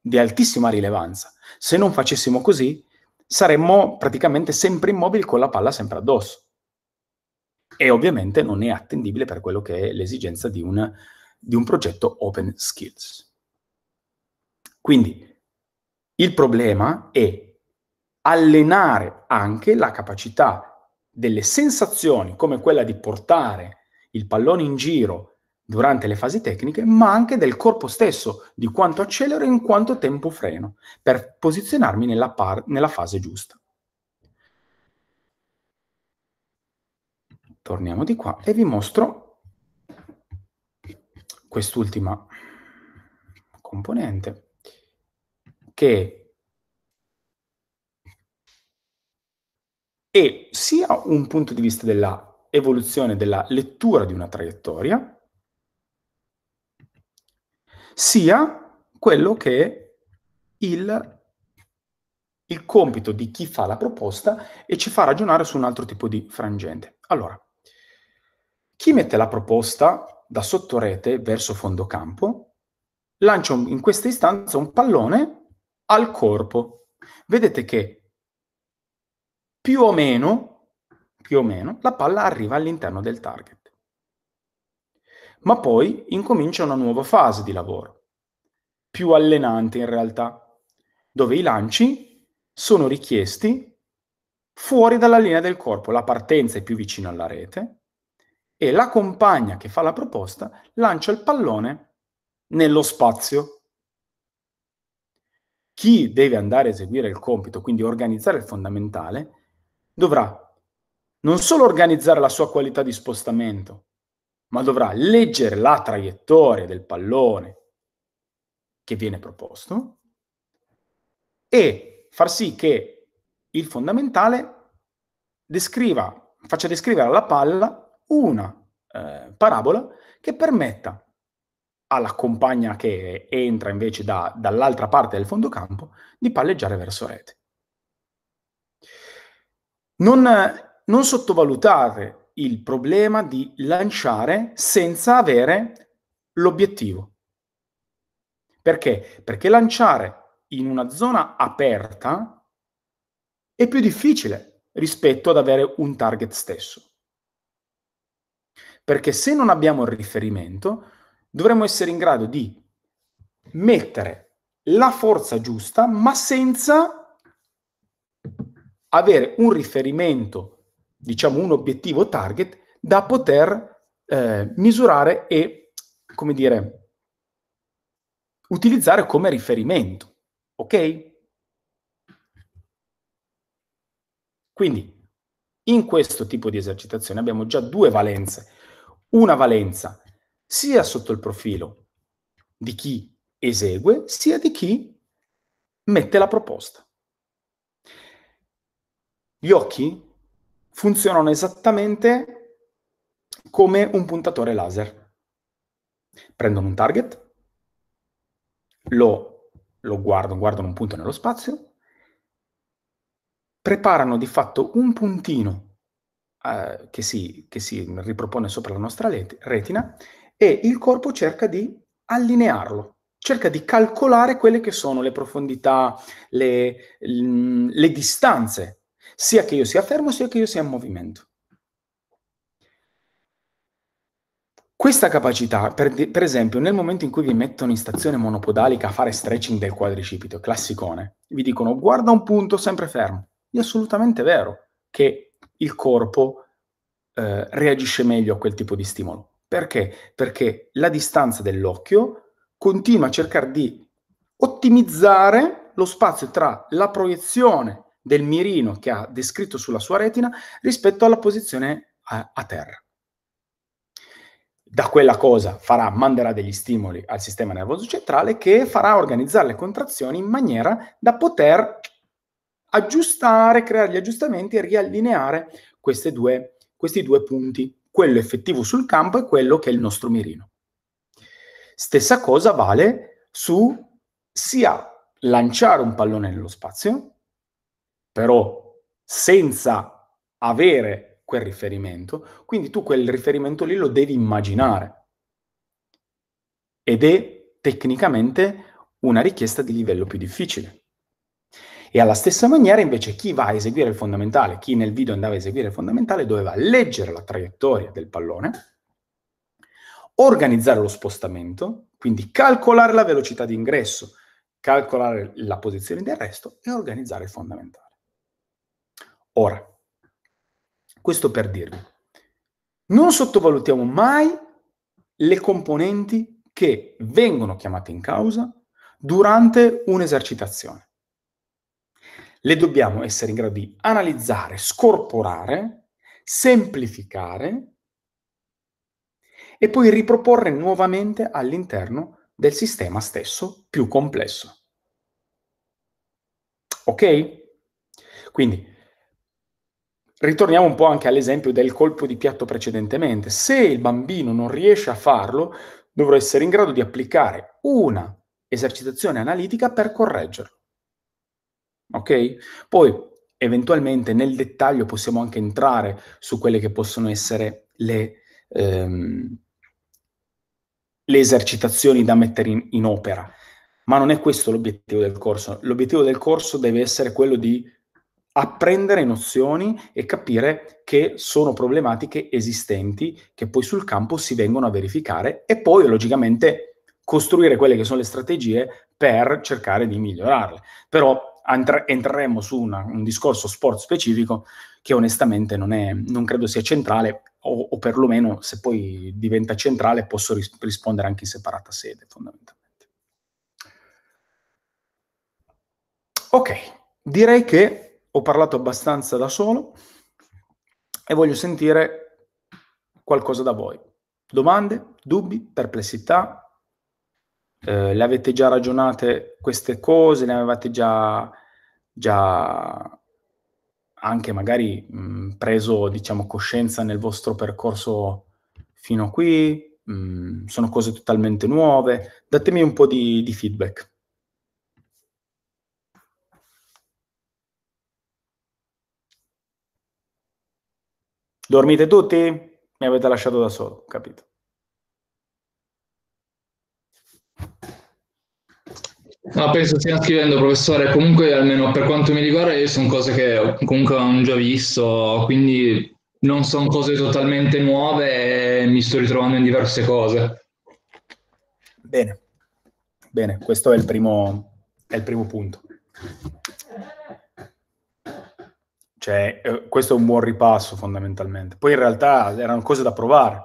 di, altissima rilevanza. Se non facessimo così, saremmo praticamente sempre immobili con la palla sempre addosso e ovviamente non è attendibile per quello che è l'esigenza di, una, di un progetto open skills. Quindi il problema è allenare anche la capacità delle sensazioni come quella di portare il pallone in giro durante le fasi tecniche, ma anche del corpo stesso, di quanto accelero e in quanto tempo freno, per posizionarmi nella, par- nella fase giusta. torniamo di qua e vi mostro quest'ultima componente che è sia un punto di vista della evoluzione della lettura di una traiettoria, sia quello che è il, il compito di chi fa la proposta e ci fa ragionare su un altro tipo di frangente. Allora, chi mette la proposta da sottorete verso fondocampo lancia un, in questa istanza un pallone al corpo. Vedete che più o meno, più o meno la palla arriva all'interno del target. Ma poi incomincia una nuova fase di lavoro, più allenante in realtà, dove i lanci sono richiesti fuori dalla linea del corpo. La partenza è più vicina alla rete, e la compagna che fa la proposta lancia il pallone nello spazio. Chi deve andare a eseguire il compito, quindi organizzare il fondamentale, dovrà non solo organizzare la sua qualità di spostamento, ma dovrà leggere la traiettoria del pallone che viene proposto e far sì che il fondamentale descriva, faccia descrivere alla palla una eh, parabola che permetta alla compagna che entra invece da, dall'altra parte del fondo campo di palleggiare verso rete. Non, non sottovalutate il problema di lanciare senza avere l'obiettivo. Perché? Perché lanciare in una zona aperta è più difficile rispetto ad avere un target stesso. Perché se non abbiamo il riferimento, dovremmo essere in grado di mettere la forza giusta, ma senza avere un riferimento, diciamo un obiettivo target da poter eh, misurare e, come dire, utilizzare come riferimento. Ok? Quindi in questo tipo di esercitazione abbiamo già due valenze una valenza sia sotto il profilo di chi esegue, sia di chi mette la proposta. Gli occhi funzionano esattamente come un puntatore laser. Prendono un target, lo, lo guardano, guardano un punto nello spazio, preparano di fatto un puntino eh, che, si, che, si, ripropone sopra la nostra retina e il corpo cerca di allinearlo, cerca di calcolare quelle che sono le profondità, le, mm, le distanze, sia che io sia fermo, sia che io sia in movimento. Questa capacità, per, per, esempio, nel momento in cui vi mettono in stazione monopodalica a fare stretching del quadricipito, classicone, vi dicono guarda un punto sempre fermo. È assolutamente vero che il corpo eh, reagisce meglio a quel tipo di stimolo. Perché? Perché la distanza dell'occhio continua a cercare di ottimizzare lo spazio tra la proiezione del mirino che ha descritto sulla sua retina rispetto alla posizione a, a terra. Da quella cosa farà, manderà degli stimoli al sistema nervoso centrale che farà organizzare le contrazioni in maniera da poter aggiustare, creare gli aggiustamenti e riallineare due, questi due punti, quello effettivo sul campo e quello che è il nostro mirino. Stessa cosa vale su sia lanciare un pallone nello spazio, però senza avere quel riferimento, quindi tu quel riferimento lì lo devi immaginare. Ed è tecnicamente una richiesta di livello più difficile e alla stessa maniera invece chi va a eseguire il fondamentale, chi nel video andava a eseguire il fondamentale, doveva leggere la traiettoria del pallone, organizzare lo spostamento, quindi calcolare la velocità di ingresso, calcolare la posizione di arresto e organizzare il fondamentale. Ora, questo per dirvi, non sottovalutiamo mai le componenti che vengono chiamate in causa durante un'esercitazione le dobbiamo essere in grado di analizzare, scorporare, semplificare e poi riproporre nuovamente all'interno del sistema stesso più complesso. Ok? Quindi ritorniamo un po' anche all'esempio del colpo di piatto precedentemente. Se il bambino non riesce a farlo, dovrò essere in grado di applicare una esercitazione analitica per correggerlo. Ok? Poi eventualmente nel dettaglio possiamo anche entrare su quelle che possono essere le, ehm, le esercitazioni da mettere in, in opera. Ma non è questo l'obiettivo del corso. L'obiettivo del corso deve essere quello di apprendere nozioni e capire che sono problematiche esistenti che poi sul campo si vengono a verificare e poi logicamente costruire quelle che sono le strategie per cercare di migliorarle. Però entr- entreremo su una, un discorso sport specifico che onestamente non, è, non credo sia centrale o, o, perlomeno se poi diventa centrale posso ris- rispondere anche in separata sede fondamentalmente. Ok, direi che ho parlato abbastanza da solo e voglio sentire qualcosa da voi. Domande, dubbi, perplessità, eh, le avete già ragionate queste cose, le avevate già, già anche magari mh, mm, preso diciamo, coscienza nel vostro percorso fino a qui, mh, mm, sono cose totalmente nuove, datemi un po' di, di feedback. Dormite tutti? Mi avete lasciato da solo, capito? No, penso stiamo scrivendo, professore. Comunque, almeno per quanto mi riguarda, io sono cose che comunque ho già visto, quindi non sono cose totalmente nuove e mi sto ritrovando in diverse cose. Bene, bene, questo è il primo, è il primo punto. Cioè, eh, questo è un buon ripasso fondamentalmente. Poi in realtà erano cose da provare,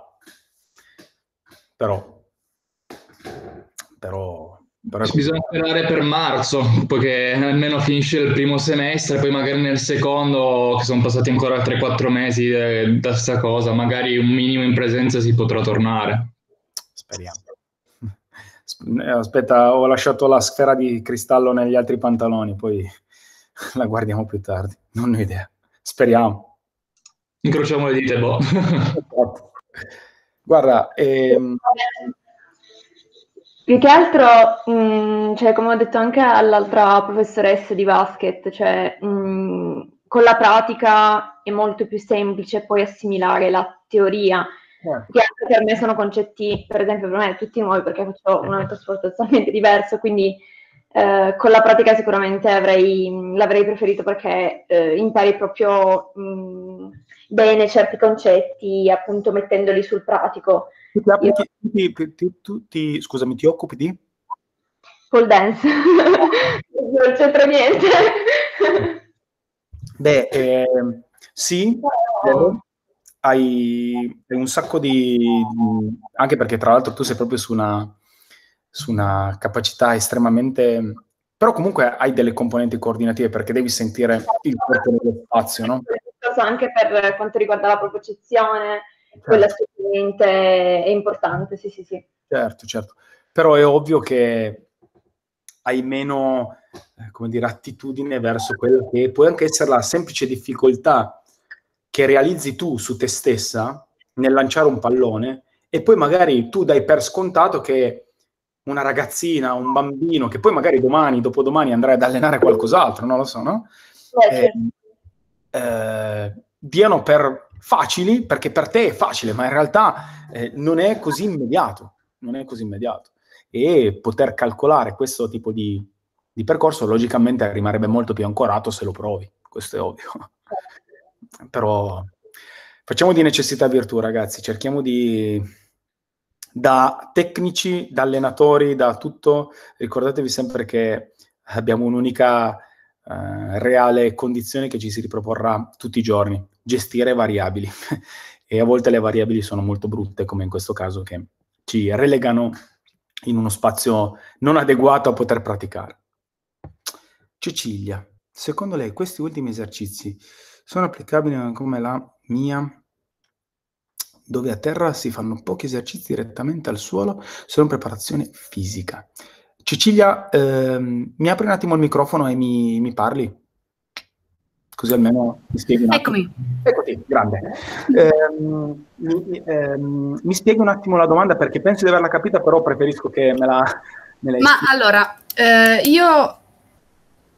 però però... però... Bisogna sperare per marzo, perché almeno finisce il primo semestre, poi magari nel secondo, che sono passati ancora 3-4 mesi eh, da questa cosa, magari un minimo in presenza si potrà tornare. Speriamo. Eh, aspetta, ho lasciato la sfera di cristallo negli altri pantaloni, poi la guardiamo più tardi. Non ho idea. Speriamo. Incrociamo le dita, boh. Esatto. Guarda, ehm... Più che altro, mh, mm, cioè, come ho detto anche all'altra professoressa di basket, cioè, mh, mm, con la pratica è molto più semplice poi assimilare la teoria. Eh. Che anche per me sono concetti, per esempio, per me tutti nuovi perché faccio un eh. altro sport totalmente diverso, quindi eh, con la pratica sicuramente avrei, l'avrei preferito perché eh, impari proprio mh, mm, bene certi concetti, appunto mettendoli sul pratico. Ti, ti, ti, tu, ti, scusami, ti occupi di? Pole dance. non c'entra niente. Beh, eh, sì, oh. hai, hai, un sacco di, di, Anche perché tra l'altro tu sei proprio su una, su una capacità estremamente... Però comunque hai delle componenti coordinative perché devi sentire il corpo dello spazio, no? Anche per quanto riguarda la propriocezione, certo. quella sicuramente è importante, sì, sì, sì. Certo, certo. Però è ovvio che hai meno, eh, come dire, attitudine verso quella che può anche essere la semplice difficoltà che realizzi tu su te stessa nel lanciare un pallone e poi magari tu dai per scontato che una ragazzina, un bambino, che poi magari domani, dopodomani andrai ad allenare qualcos'altro, non lo so, no? Eh, eh, diano per facili, perché per te è facile, ma in realtà eh, non è così immediato, non è così immediato. E poter calcolare questo tipo di, di percorso logicamente rimarrebbe molto più ancorato se lo provi, questo è ovvio. Però facciamo di necessità virtù, ragazzi, cerchiamo di da tecnici, da allenatori, da tutto, ricordatevi sempre che abbiamo un'unica eh, reale condizione che ci si riproporrà tutti i giorni, gestire variabili e a volte le variabili sono molto brutte, come in questo caso che ci relegano in uno spazio non adeguato a poter praticare. Cecilia, secondo lei questi ultimi esercizi sono applicabili come la mia, dove a terra si fanno pochi esercizi direttamente al suolo, sono preparazione fisica. Cecilia, ehm, mi apri un attimo il microfono e mi, mi parli? così almeno mi spieghi un attimo. Eccomi. Eccoti, grande. Eh, mi, eh, mi, spieghi un attimo la domanda perché penso di averla capita, però preferisco che me la... Me la Ma allora, eh, io...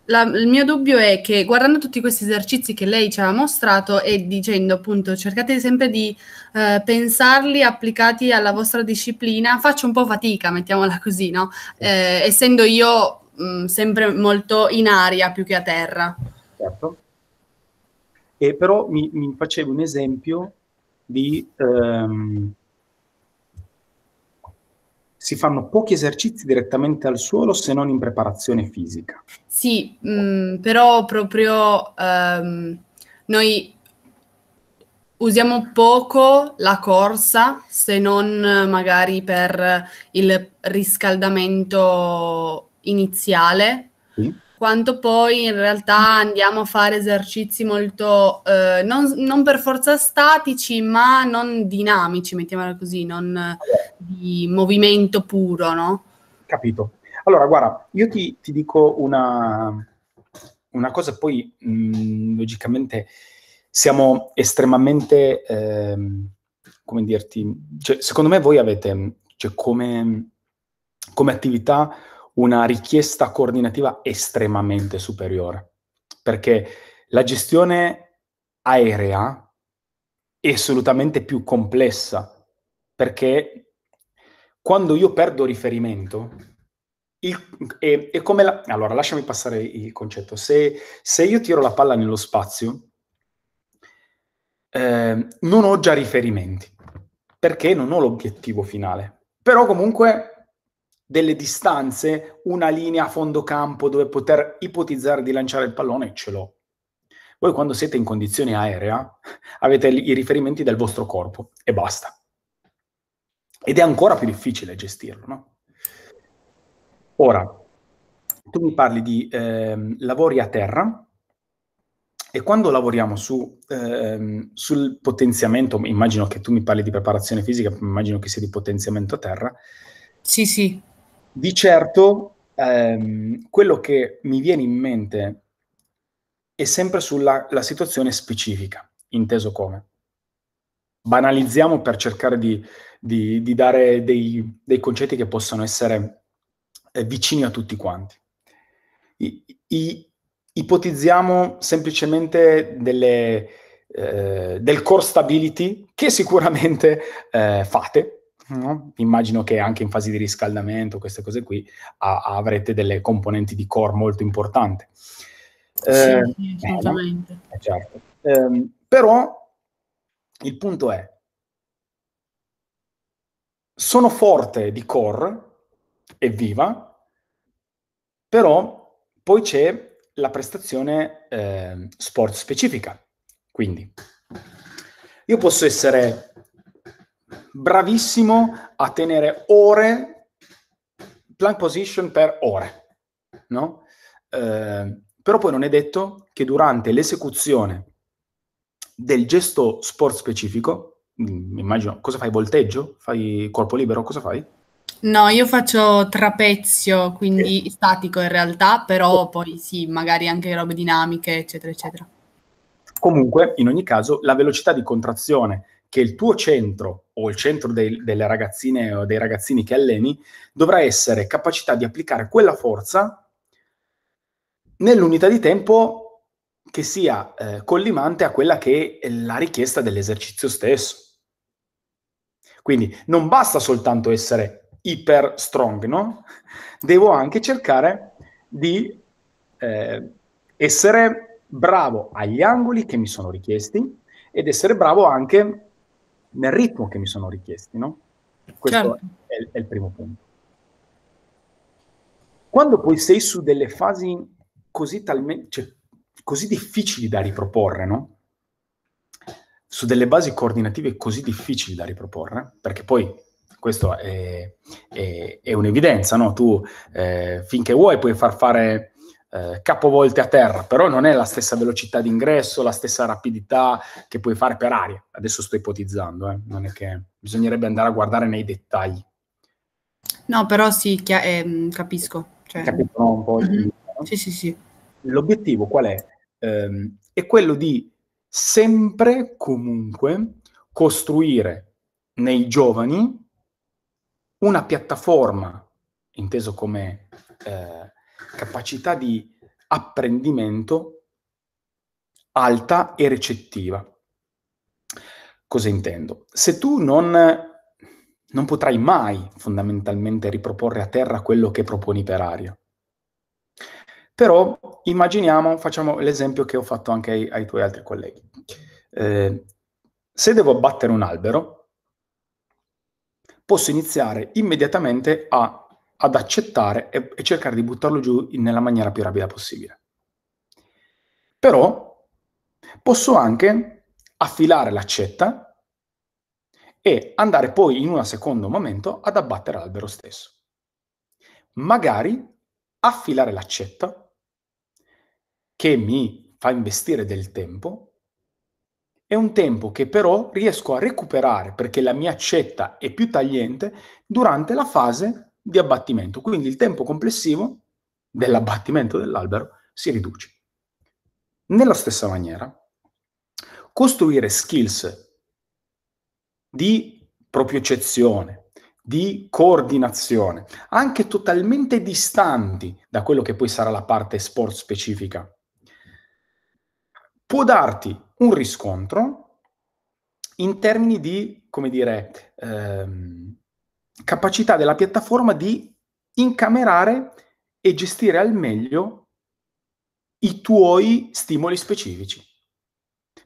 La, il mio dubbio è che guardando tutti questi esercizi che lei ci ha mostrato e dicendo appunto cercate sempre di eh, pensarli applicati alla vostra disciplina, faccio un po' fatica, mettiamola così, no? Eh, essendo io mh, mm, sempre molto in aria più che a terra. Certo. E però mi, mi facevi un esempio di... Ehm, si fanno pochi esercizi direttamente al suolo se non in preparazione fisica. Sì, mh, mm, però proprio um, noi usiamo poco la corsa se non magari per il riscaldamento iniziale. Sì quanto poi in realtà andiamo a fare esercizi molto eh, non, non, per forza statici, ma non dinamici, mettiamola così, non di movimento puro, no? Capito. Allora, guarda, io ti, ti dico una, una, cosa, poi mh, mm, logicamente siamo estremamente, eh, come dirti, cioè, secondo me voi avete, cioè, come, come attività una richiesta coordinativa estremamente superiore, perché la gestione aerea è assolutamente più complessa, perché quando io perdo riferimento, il, è, è, come la... Allora, lasciami passare il concetto. Se, se io tiro la palla nello spazio, eh, non ho già riferimenti, perché non ho l'obiettivo finale. Però comunque delle distanze, una linea a fondo campo dove poter ipotizzare di lanciare il pallone, ce l'ho. Voi quando siete in condizione aerea avete i riferimenti del vostro corpo e basta. Ed è ancora più difficile gestirlo, no? Ora, tu mi parli di eh, lavori a terra e quando lavoriamo su, eh, sul potenziamento, immagino che tu mi parli di preparazione fisica, immagino che sia di potenziamento a terra. Sì, sì. Di certo, ehm, quello che mi viene in mente è sempre sulla situazione specifica, inteso come. Banalizziamo per cercare di, di, di dare dei, dei, concetti che possano essere eh, vicini a tutti quanti. I, i, ipotizziamo semplicemente delle, eh, del core stability che sicuramente eh, fate, no? immagino che anche in fase di riscaldamento, queste cose qui, a- avrete delle componenti di core molto importanti. eh, sì, assolutamente. Eh, eh certo. eh, però il punto è, sono forte di core, evviva, però poi c'è la prestazione eh, sport specifica. Quindi io posso essere bravissimo a tenere ore, plank position per ore, no? Eh, però poi non è detto che durante l'esecuzione del gesto sport specifico, mm, immagino, cosa fai? Volteggio? Fai corpo libero? Cosa fai? No, io faccio trapezio, quindi eh. statico in realtà, però oh. poi sì, magari anche robe dinamiche, eccetera, eccetera. Comunque, in ogni caso, la velocità di contrazione che il tuo centro o il centro dei, delle ragazzine o dei ragazzini che alleni dovrà essere capacità di applicare quella forza nell'unità di tempo che sia eh, collimante a quella che è la richiesta dell'esercizio stesso. Quindi non basta soltanto essere iper strong, no? Devo anche cercare di eh, essere bravo agli angoli che mi sono richiesti ed essere bravo anche nel ritmo che mi sono richiesti, no? Questo certo. è, è il primo punto. Quando poi sei su delle fasi così, talmente, cioè, così difficili da riproporre, no? Su delle basi coordinative così difficili da riproporre, perché poi questo è, è, è un'evidenza, no? Tu eh, finché vuoi puoi far fare eh, capovolte a terra, però non è la stessa velocità d'ingresso, la stessa rapidità che puoi fare per aria. Adesso sto ipotizzando, eh. non è che bisognerebbe andare a guardare nei dettagli. No, però sì, chi- eh, capisco. Cioè... Capito un po'. Mm-hmm. Il... Sì, sì, sì. L'obiettivo qual è? Ehm, è quello di sempre, comunque, costruire nei giovani una piattaforma, inteso come eh, capacità di apprendimento alta e recettiva. Cosa intendo? Se tu non, non potrai mai fondamentalmente riproporre a terra quello che proponi per aria. Però immaginiamo, facciamo l'esempio che ho fatto anche ai, ai tuoi altri colleghi. Eh, se devo abbattere un albero, posso iniziare immediatamente a ad accettare e, e cercare di buttarlo giù in, nella maniera più rapida possibile. Però posso anche affilare l'accetta e andare poi in un secondo momento ad abbattere l'albero stesso. Magari affilare l'accetta che mi fa investire del tempo è un tempo che però riesco a recuperare perché la mia accetta è più tagliente durante la fase di abbattimento, quindi il tempo complessivo dell'abbattimento dell'albero si riduce. Nella stessa maniera, costruire skills di propiocezione, di coordinazione, anche totalmente distanti da quello che poi sarà la parte sport specifica, può darti un riscontro in termini di, come dire, ehm, capacità della piattaforma di incamerare e gestire al meglio i tuoi stimoli specifici.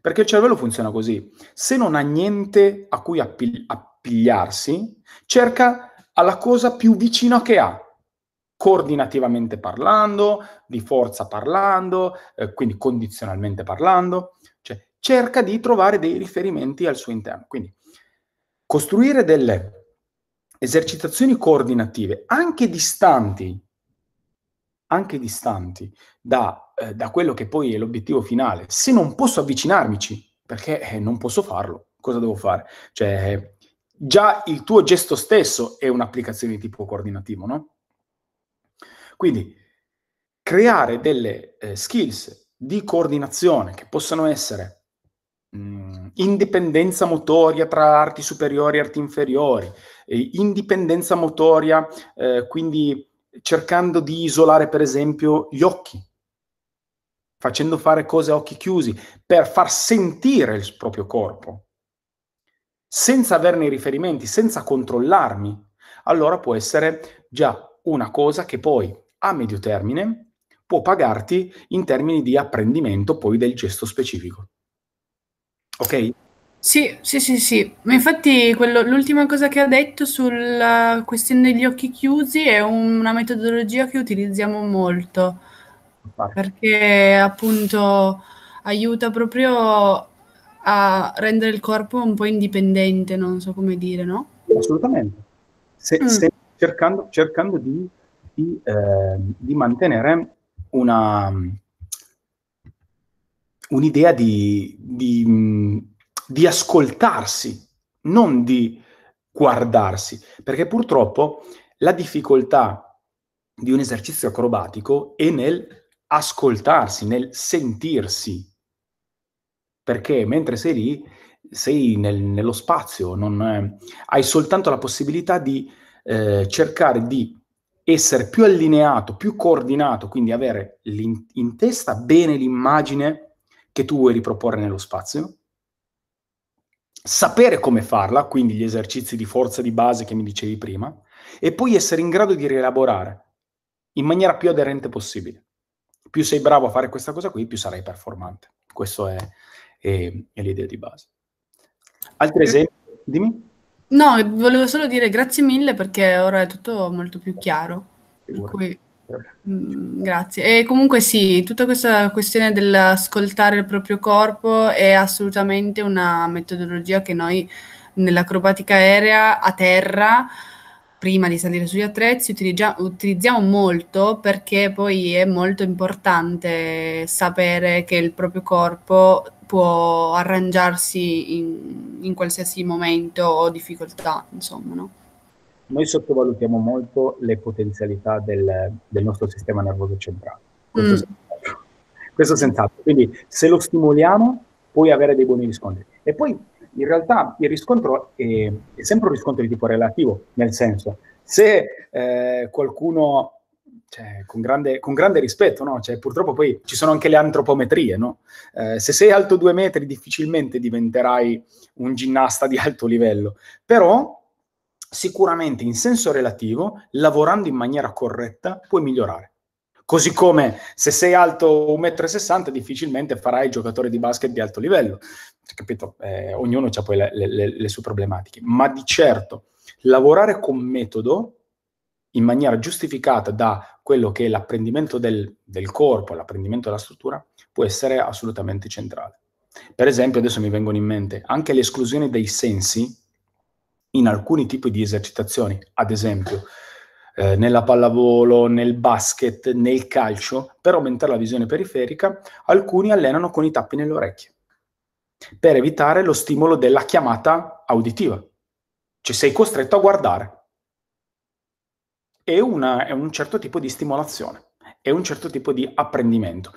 Perché il cervello funziona così. Se non ha niente a cui appig- appigliarsi, cerca alla cosa più vicina che ha, coordinativamente parlando, di forza parlando, eh, quindi condizionalmente parlando, cioè cerca di trovare dei riferimenti al suo interno. Quindi costruire delle esercitazioni coordinative, anche distanti, anche distanti da, eh, da, quello che poi è l'obiettivo finale, se non posso avvicinarmici, perché eh, non posso farlo, cosa devo fare? Cioè, già il tuo gesto stesso è un'applicazione di tipo coordinativo, no? Quindi, creare delle eh, skills di coordinazione che possano essere mh, mm, indipendenza motoria tra arti superiori e arti inferiori, eh, indipendenza motoria, eh, quindi cercando di isolare per esempio gli occhi, facendo fare cose a occhi chiusi, per far sentire il proprio corpo, senza averne i riferimenti, senza controllarmi, allora può essere già una cosa che poi a medio termine può pagarti in termini di apprendimento poi del gesto specifico ok? Sì, sì, sì, sì, ma infatti quello, l'ultima cosa che ha detto sulla questione degli occhi chiusi è una metodologia che utilizziamo molto, Infatti. Ah. perché appunto aiuta proprio a rendere il corpo un po' indipendente, non so come dire, no? Assolutamente. Se, mm. se cercando, cercando di, di, eh, di mantenere una, un'idea di, di, di ascoltarsi, non di guardarsi, perché purtroppo la difficoltà di un esercizio acrobatico è nel ascoltarsi, nel sentirsi, perché mentre sei lì sei nel, nello spazio, non, eh, hai soltanto la possibilità di eh, cercare di essere più allineato, più coordinato, quindi avere in testa bene l'immagine che tu vuoi riproporre nello spazio, sapere come farla, quindi gli esercizi di forza di base che mi dicevi prima, e poi essere in grado di rielaborare in maniera più aderente possibile. Più sei bravo a fare questa cosa qui, più sarai performante. Questa è, è, è l'idea di base. Altri esempi? Dimmi. No, volevo solo dire grazie mille perché ora è tutto molto più chiaro. Per cui Mm, grazie. E comunque sì, tutta questa questione dell'ascoltare il proprio corpo è assolutamente una metodologia che noi nell'acrobatica aerea a terra prima di salire sugli attrezzi utilizza- utilizziamo molto perché poi è molto importante sapere che il proprio corpo può arrangiarsi in, in qualsiasi momento o difficoltà, insomma, no? noi sottovalutiamo molto le potenzialità del, del nostro sistema nervoso centrale. Questo, mm. senz'altro. Questo Quindi se lo stimoliamo puoi avere dei buoni riscontri. E poi in realtà il riscontro è, è sempre un riscontro di tipo relativo, nel senso se eh, qualcuno cioè, con, grande, con, grande, rispetto, no? cioè, purtroppo poi ci sono anche le antropometrie, no? eh, se sei alto due metri difficilmente diventerai un ginnasta di alto livello, però sicuramente in senso relativo, lavorando in maniera corretta, puoi migliorare. Così come se sei alto 1,60 m difficilmente farai giocatore di basket di alto livello. Capito? Eh, ognuno ha poi le, le, le sue problematiche. Ma di certo, lavorare con metodo in maniera giustificata da quello che è l'apprendimento del, del, corpo, l'apprendimento della struttura, può essere assolutamente centrale. Per esempio, adesso mi vengono in mente anche l'esclusione dei sensi in alcuni tipi di esercitazioni, ad esempio eh, nella pallavolo, nel basket, nel calcio, per aumentare la visione periferica, alcuni allenano con i tappi nelle orecchie, per evitare lo stimolo della chiamata auditiva, cioè sei costretto a guardare. È, una, è un certo tipo di stimolazione, è un certo tipo di apprendimento.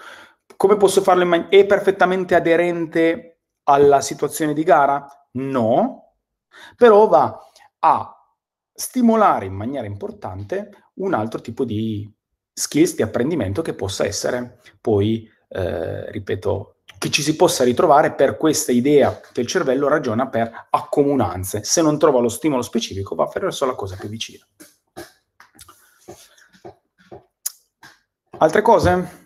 Come posso farlo in maniera... È perfettamente aderente alla situazione di gara? No, però va a stimolare in maniera importante un altro tipo di skills di apprendimento che possa essere poi, eh, ripeto, che ci si possa ritrovare per questa idea che il cervello ragiona per accomunanze. Se non trova lo stimolo specifico va verso la cosa più vicina. Altre cose?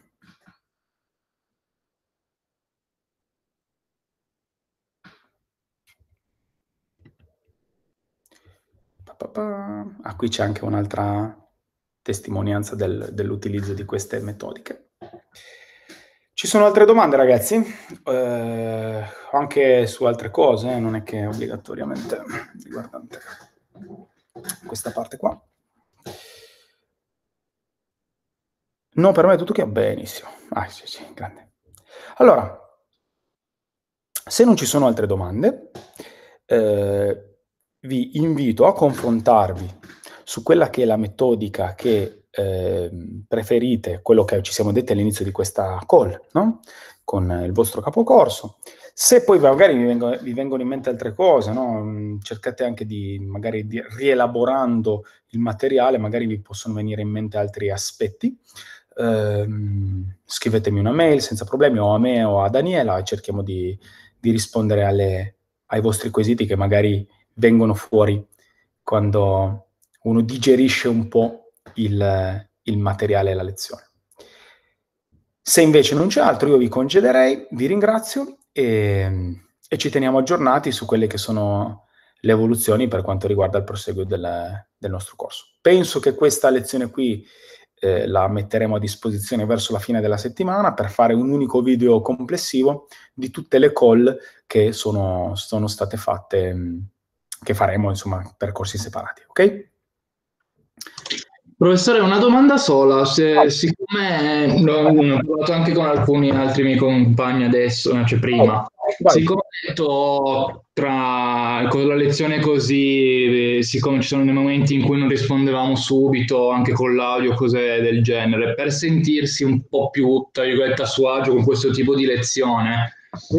Ah, qui c'è anche un'altra testimonianza del, dell'utilizzo di queste metodiche. Ci sono altre domande, ragazzi? Eh, anche su altre cose, non è che è obbligatoriamente riguardante questa parte qua. No, per me è tutto che benissimo. Ah, sì, sì, grande. Allora, se non ci sono altre domande, eh, vi invito a confrontarvi su quella che è la metodica che ehm, preferite, quello che ci siamo detti all'inizio di questa call, no? con il vostro capocorso. Se poi magari vi vengono, vi vengono in mente altre cose, no? Mm, cercate anche di, magari di, rielaborando il materiale, magari vi possono venire in mente altri aspetti. Ehm, scrivetemi una mail senza problemi o a me o a Daniela e cerchiamo di, di rispondere alle, ai vostri quesiti che magari vengono fuori quando uno digerisce un po' il, il materiale e la lezione. Se invece non c'è altro, io vi congederei, vi ringrazio e, e, ci teniamo aggiornati su quelle che sono le evoluzioni per quanto riguarda il proseguo del, del nostro corso. Penso che questa lezione qui eh, la metteremo a disposizione verso la fine della settimana per fare un unico video complessivo di tutte le call che sono, sono state fatte. Mh, che faremo, insomma, percorsi separati, ok? Professore, una domanda sola, Se, siccome ho parlato anche con alcuni altri miei compagni adesso, cioè prima, Vai. siccome detto tra, con la lezione così, eh, siccome ci sono dei momenti in cui non rispondevamo subito, anche con l'audio, cose del genere, per sentirsi un po' più, tra virgolette, a suo agio con questo tipo di lezione,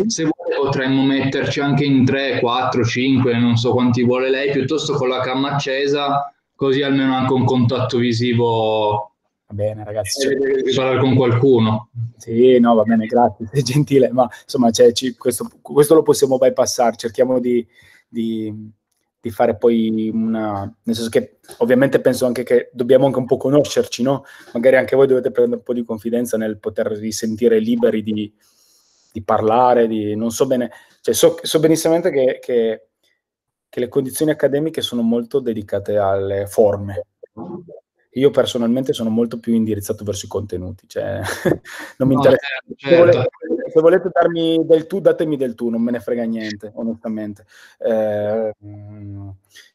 se vuoi potremmo metterci anche in 3, 4, 5, non so quanti vuole lei, piuttosto con la camma accesa, così almeno anche un contatto visivo. Va bene, ragazzi. Cioè... parlare con qualcuno. Sì, no, va bene, grazie, sei gentile, ma insomma, cioè, ci, questo, questo, lo possiamo bypassare, cerchiamo di, di di fare poi una... nel senso che ovviamente penso anche che dobbiamo anche un po' conoscerci, no? Magari anche voi dovete prendere un po' di confidenza nel potervi sentire liberi di, di parlare, di, non so bene, cioè so, so benissimamente che, che, che, le condizioni accademiche sono molto dedicate alle forme. Io personalmente sono molto più indirizzato verso i contenuti, cioè non mi no, interessa. Certo. Se, volete, certo. se, volete, darmi del tu, datemi del tu, non me ne frega niente, onestamente. Eh,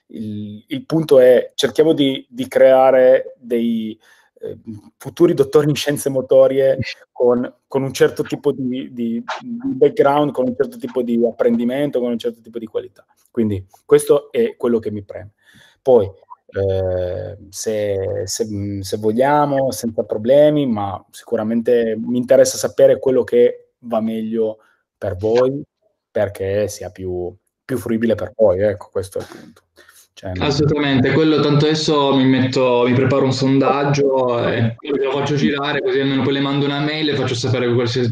il, il, punto è, cerchiamo di, di creare dei, Ehm, futuri dottori in scienze motorie con, con un certo tipo di, di, background, con un certo tipo di apprendimento, con un certo tipo di qualità. Quindi questo è quello che mi preme. Poi, eh, se, se, se vogliamo, senza problemi, ma sicuramente mi interessa sapere quello che va meglio per voi perché sia più, più fruibile per voi. Ecco, questo è il punto. Cioè, Assolutamente, quello tanto adesso mi, metto, mi preparo un sondaggio e lo faccio girare così almeno poi le mando una mail e faccio sapere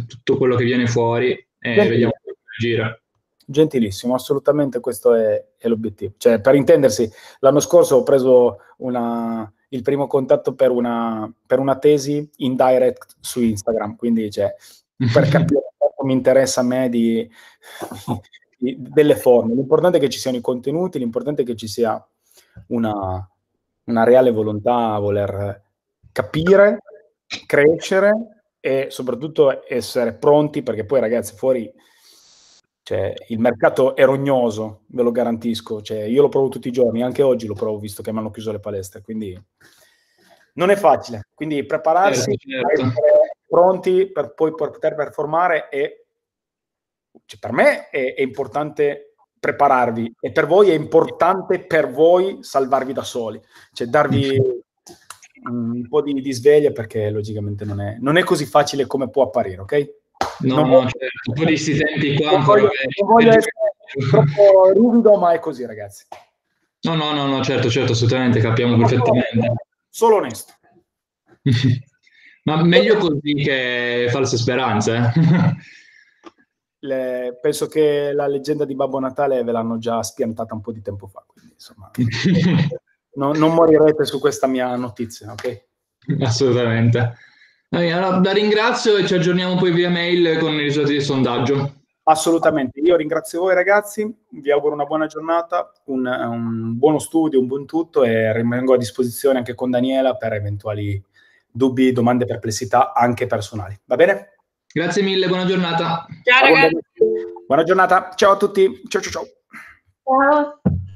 tutto quello che viene fuori e vediamo come gira. Gentilissimo, assolutamente questo è, è l'obiettivo. Cioè, per intendersi, l'anno scorso ho preso una, il primo contatto per una, per una, tesi in direct su Instagram, quindi cioè, per capire quanto mi interessa a me di, oh delle forme. L'importante è che ci siano i contenuti, l'importante è che ci sia una, una reale volontà a voler capire, crescere e soprattutto essere pronti, perché poi ragazzi fuori cioè, il mercato è rognoso, ve lo garantisco. Cioè, io lo provo tutti i giorni, anche oggi lo provo visto che mi hanno chiuso le palestre, quindi non è facile. Quindi prepararsi, eh, certo. essere pronti per poi poter performare e cioè, per me è, è importante prepararvi e per voi è importante per voi salvarvi da soli, cioè darvi un po' di, di sveglia perché logicamente non è, non è, così facile come può apparire, ok? No, non, no, certo, tempi qua non voglio, non voglio essere troppo ruvido, ma è così ragazzi. No, no, no, no, certo, certo, assolutamente, capiamo no, perfettamente. Solo onesto. ma meglio così che false speranze. Eh? le, penso che la leggenda di Babbo Natale ve l'hanno già spiantata un po' di tempo fa, quindi insomma no, non morirete su questa mia notizia, ok? Assolutamente. Allora, la ringrazio e ci aggiorniamo poi via mail con i risultati del sondaggio. Assolutamente, io ringrazio voi ragazzi, vi auguro una buona giornata, un, un buono studio, un buon tutto e rimango a disposizione anche con Daniela per eventuali dubbi, domande, perplessità anche personali. Va bene? Grazie mille, buona giornata. Ciao ragazzi. Buona giornata, ciao a tutti. Ciao ciao ciao. Ciao.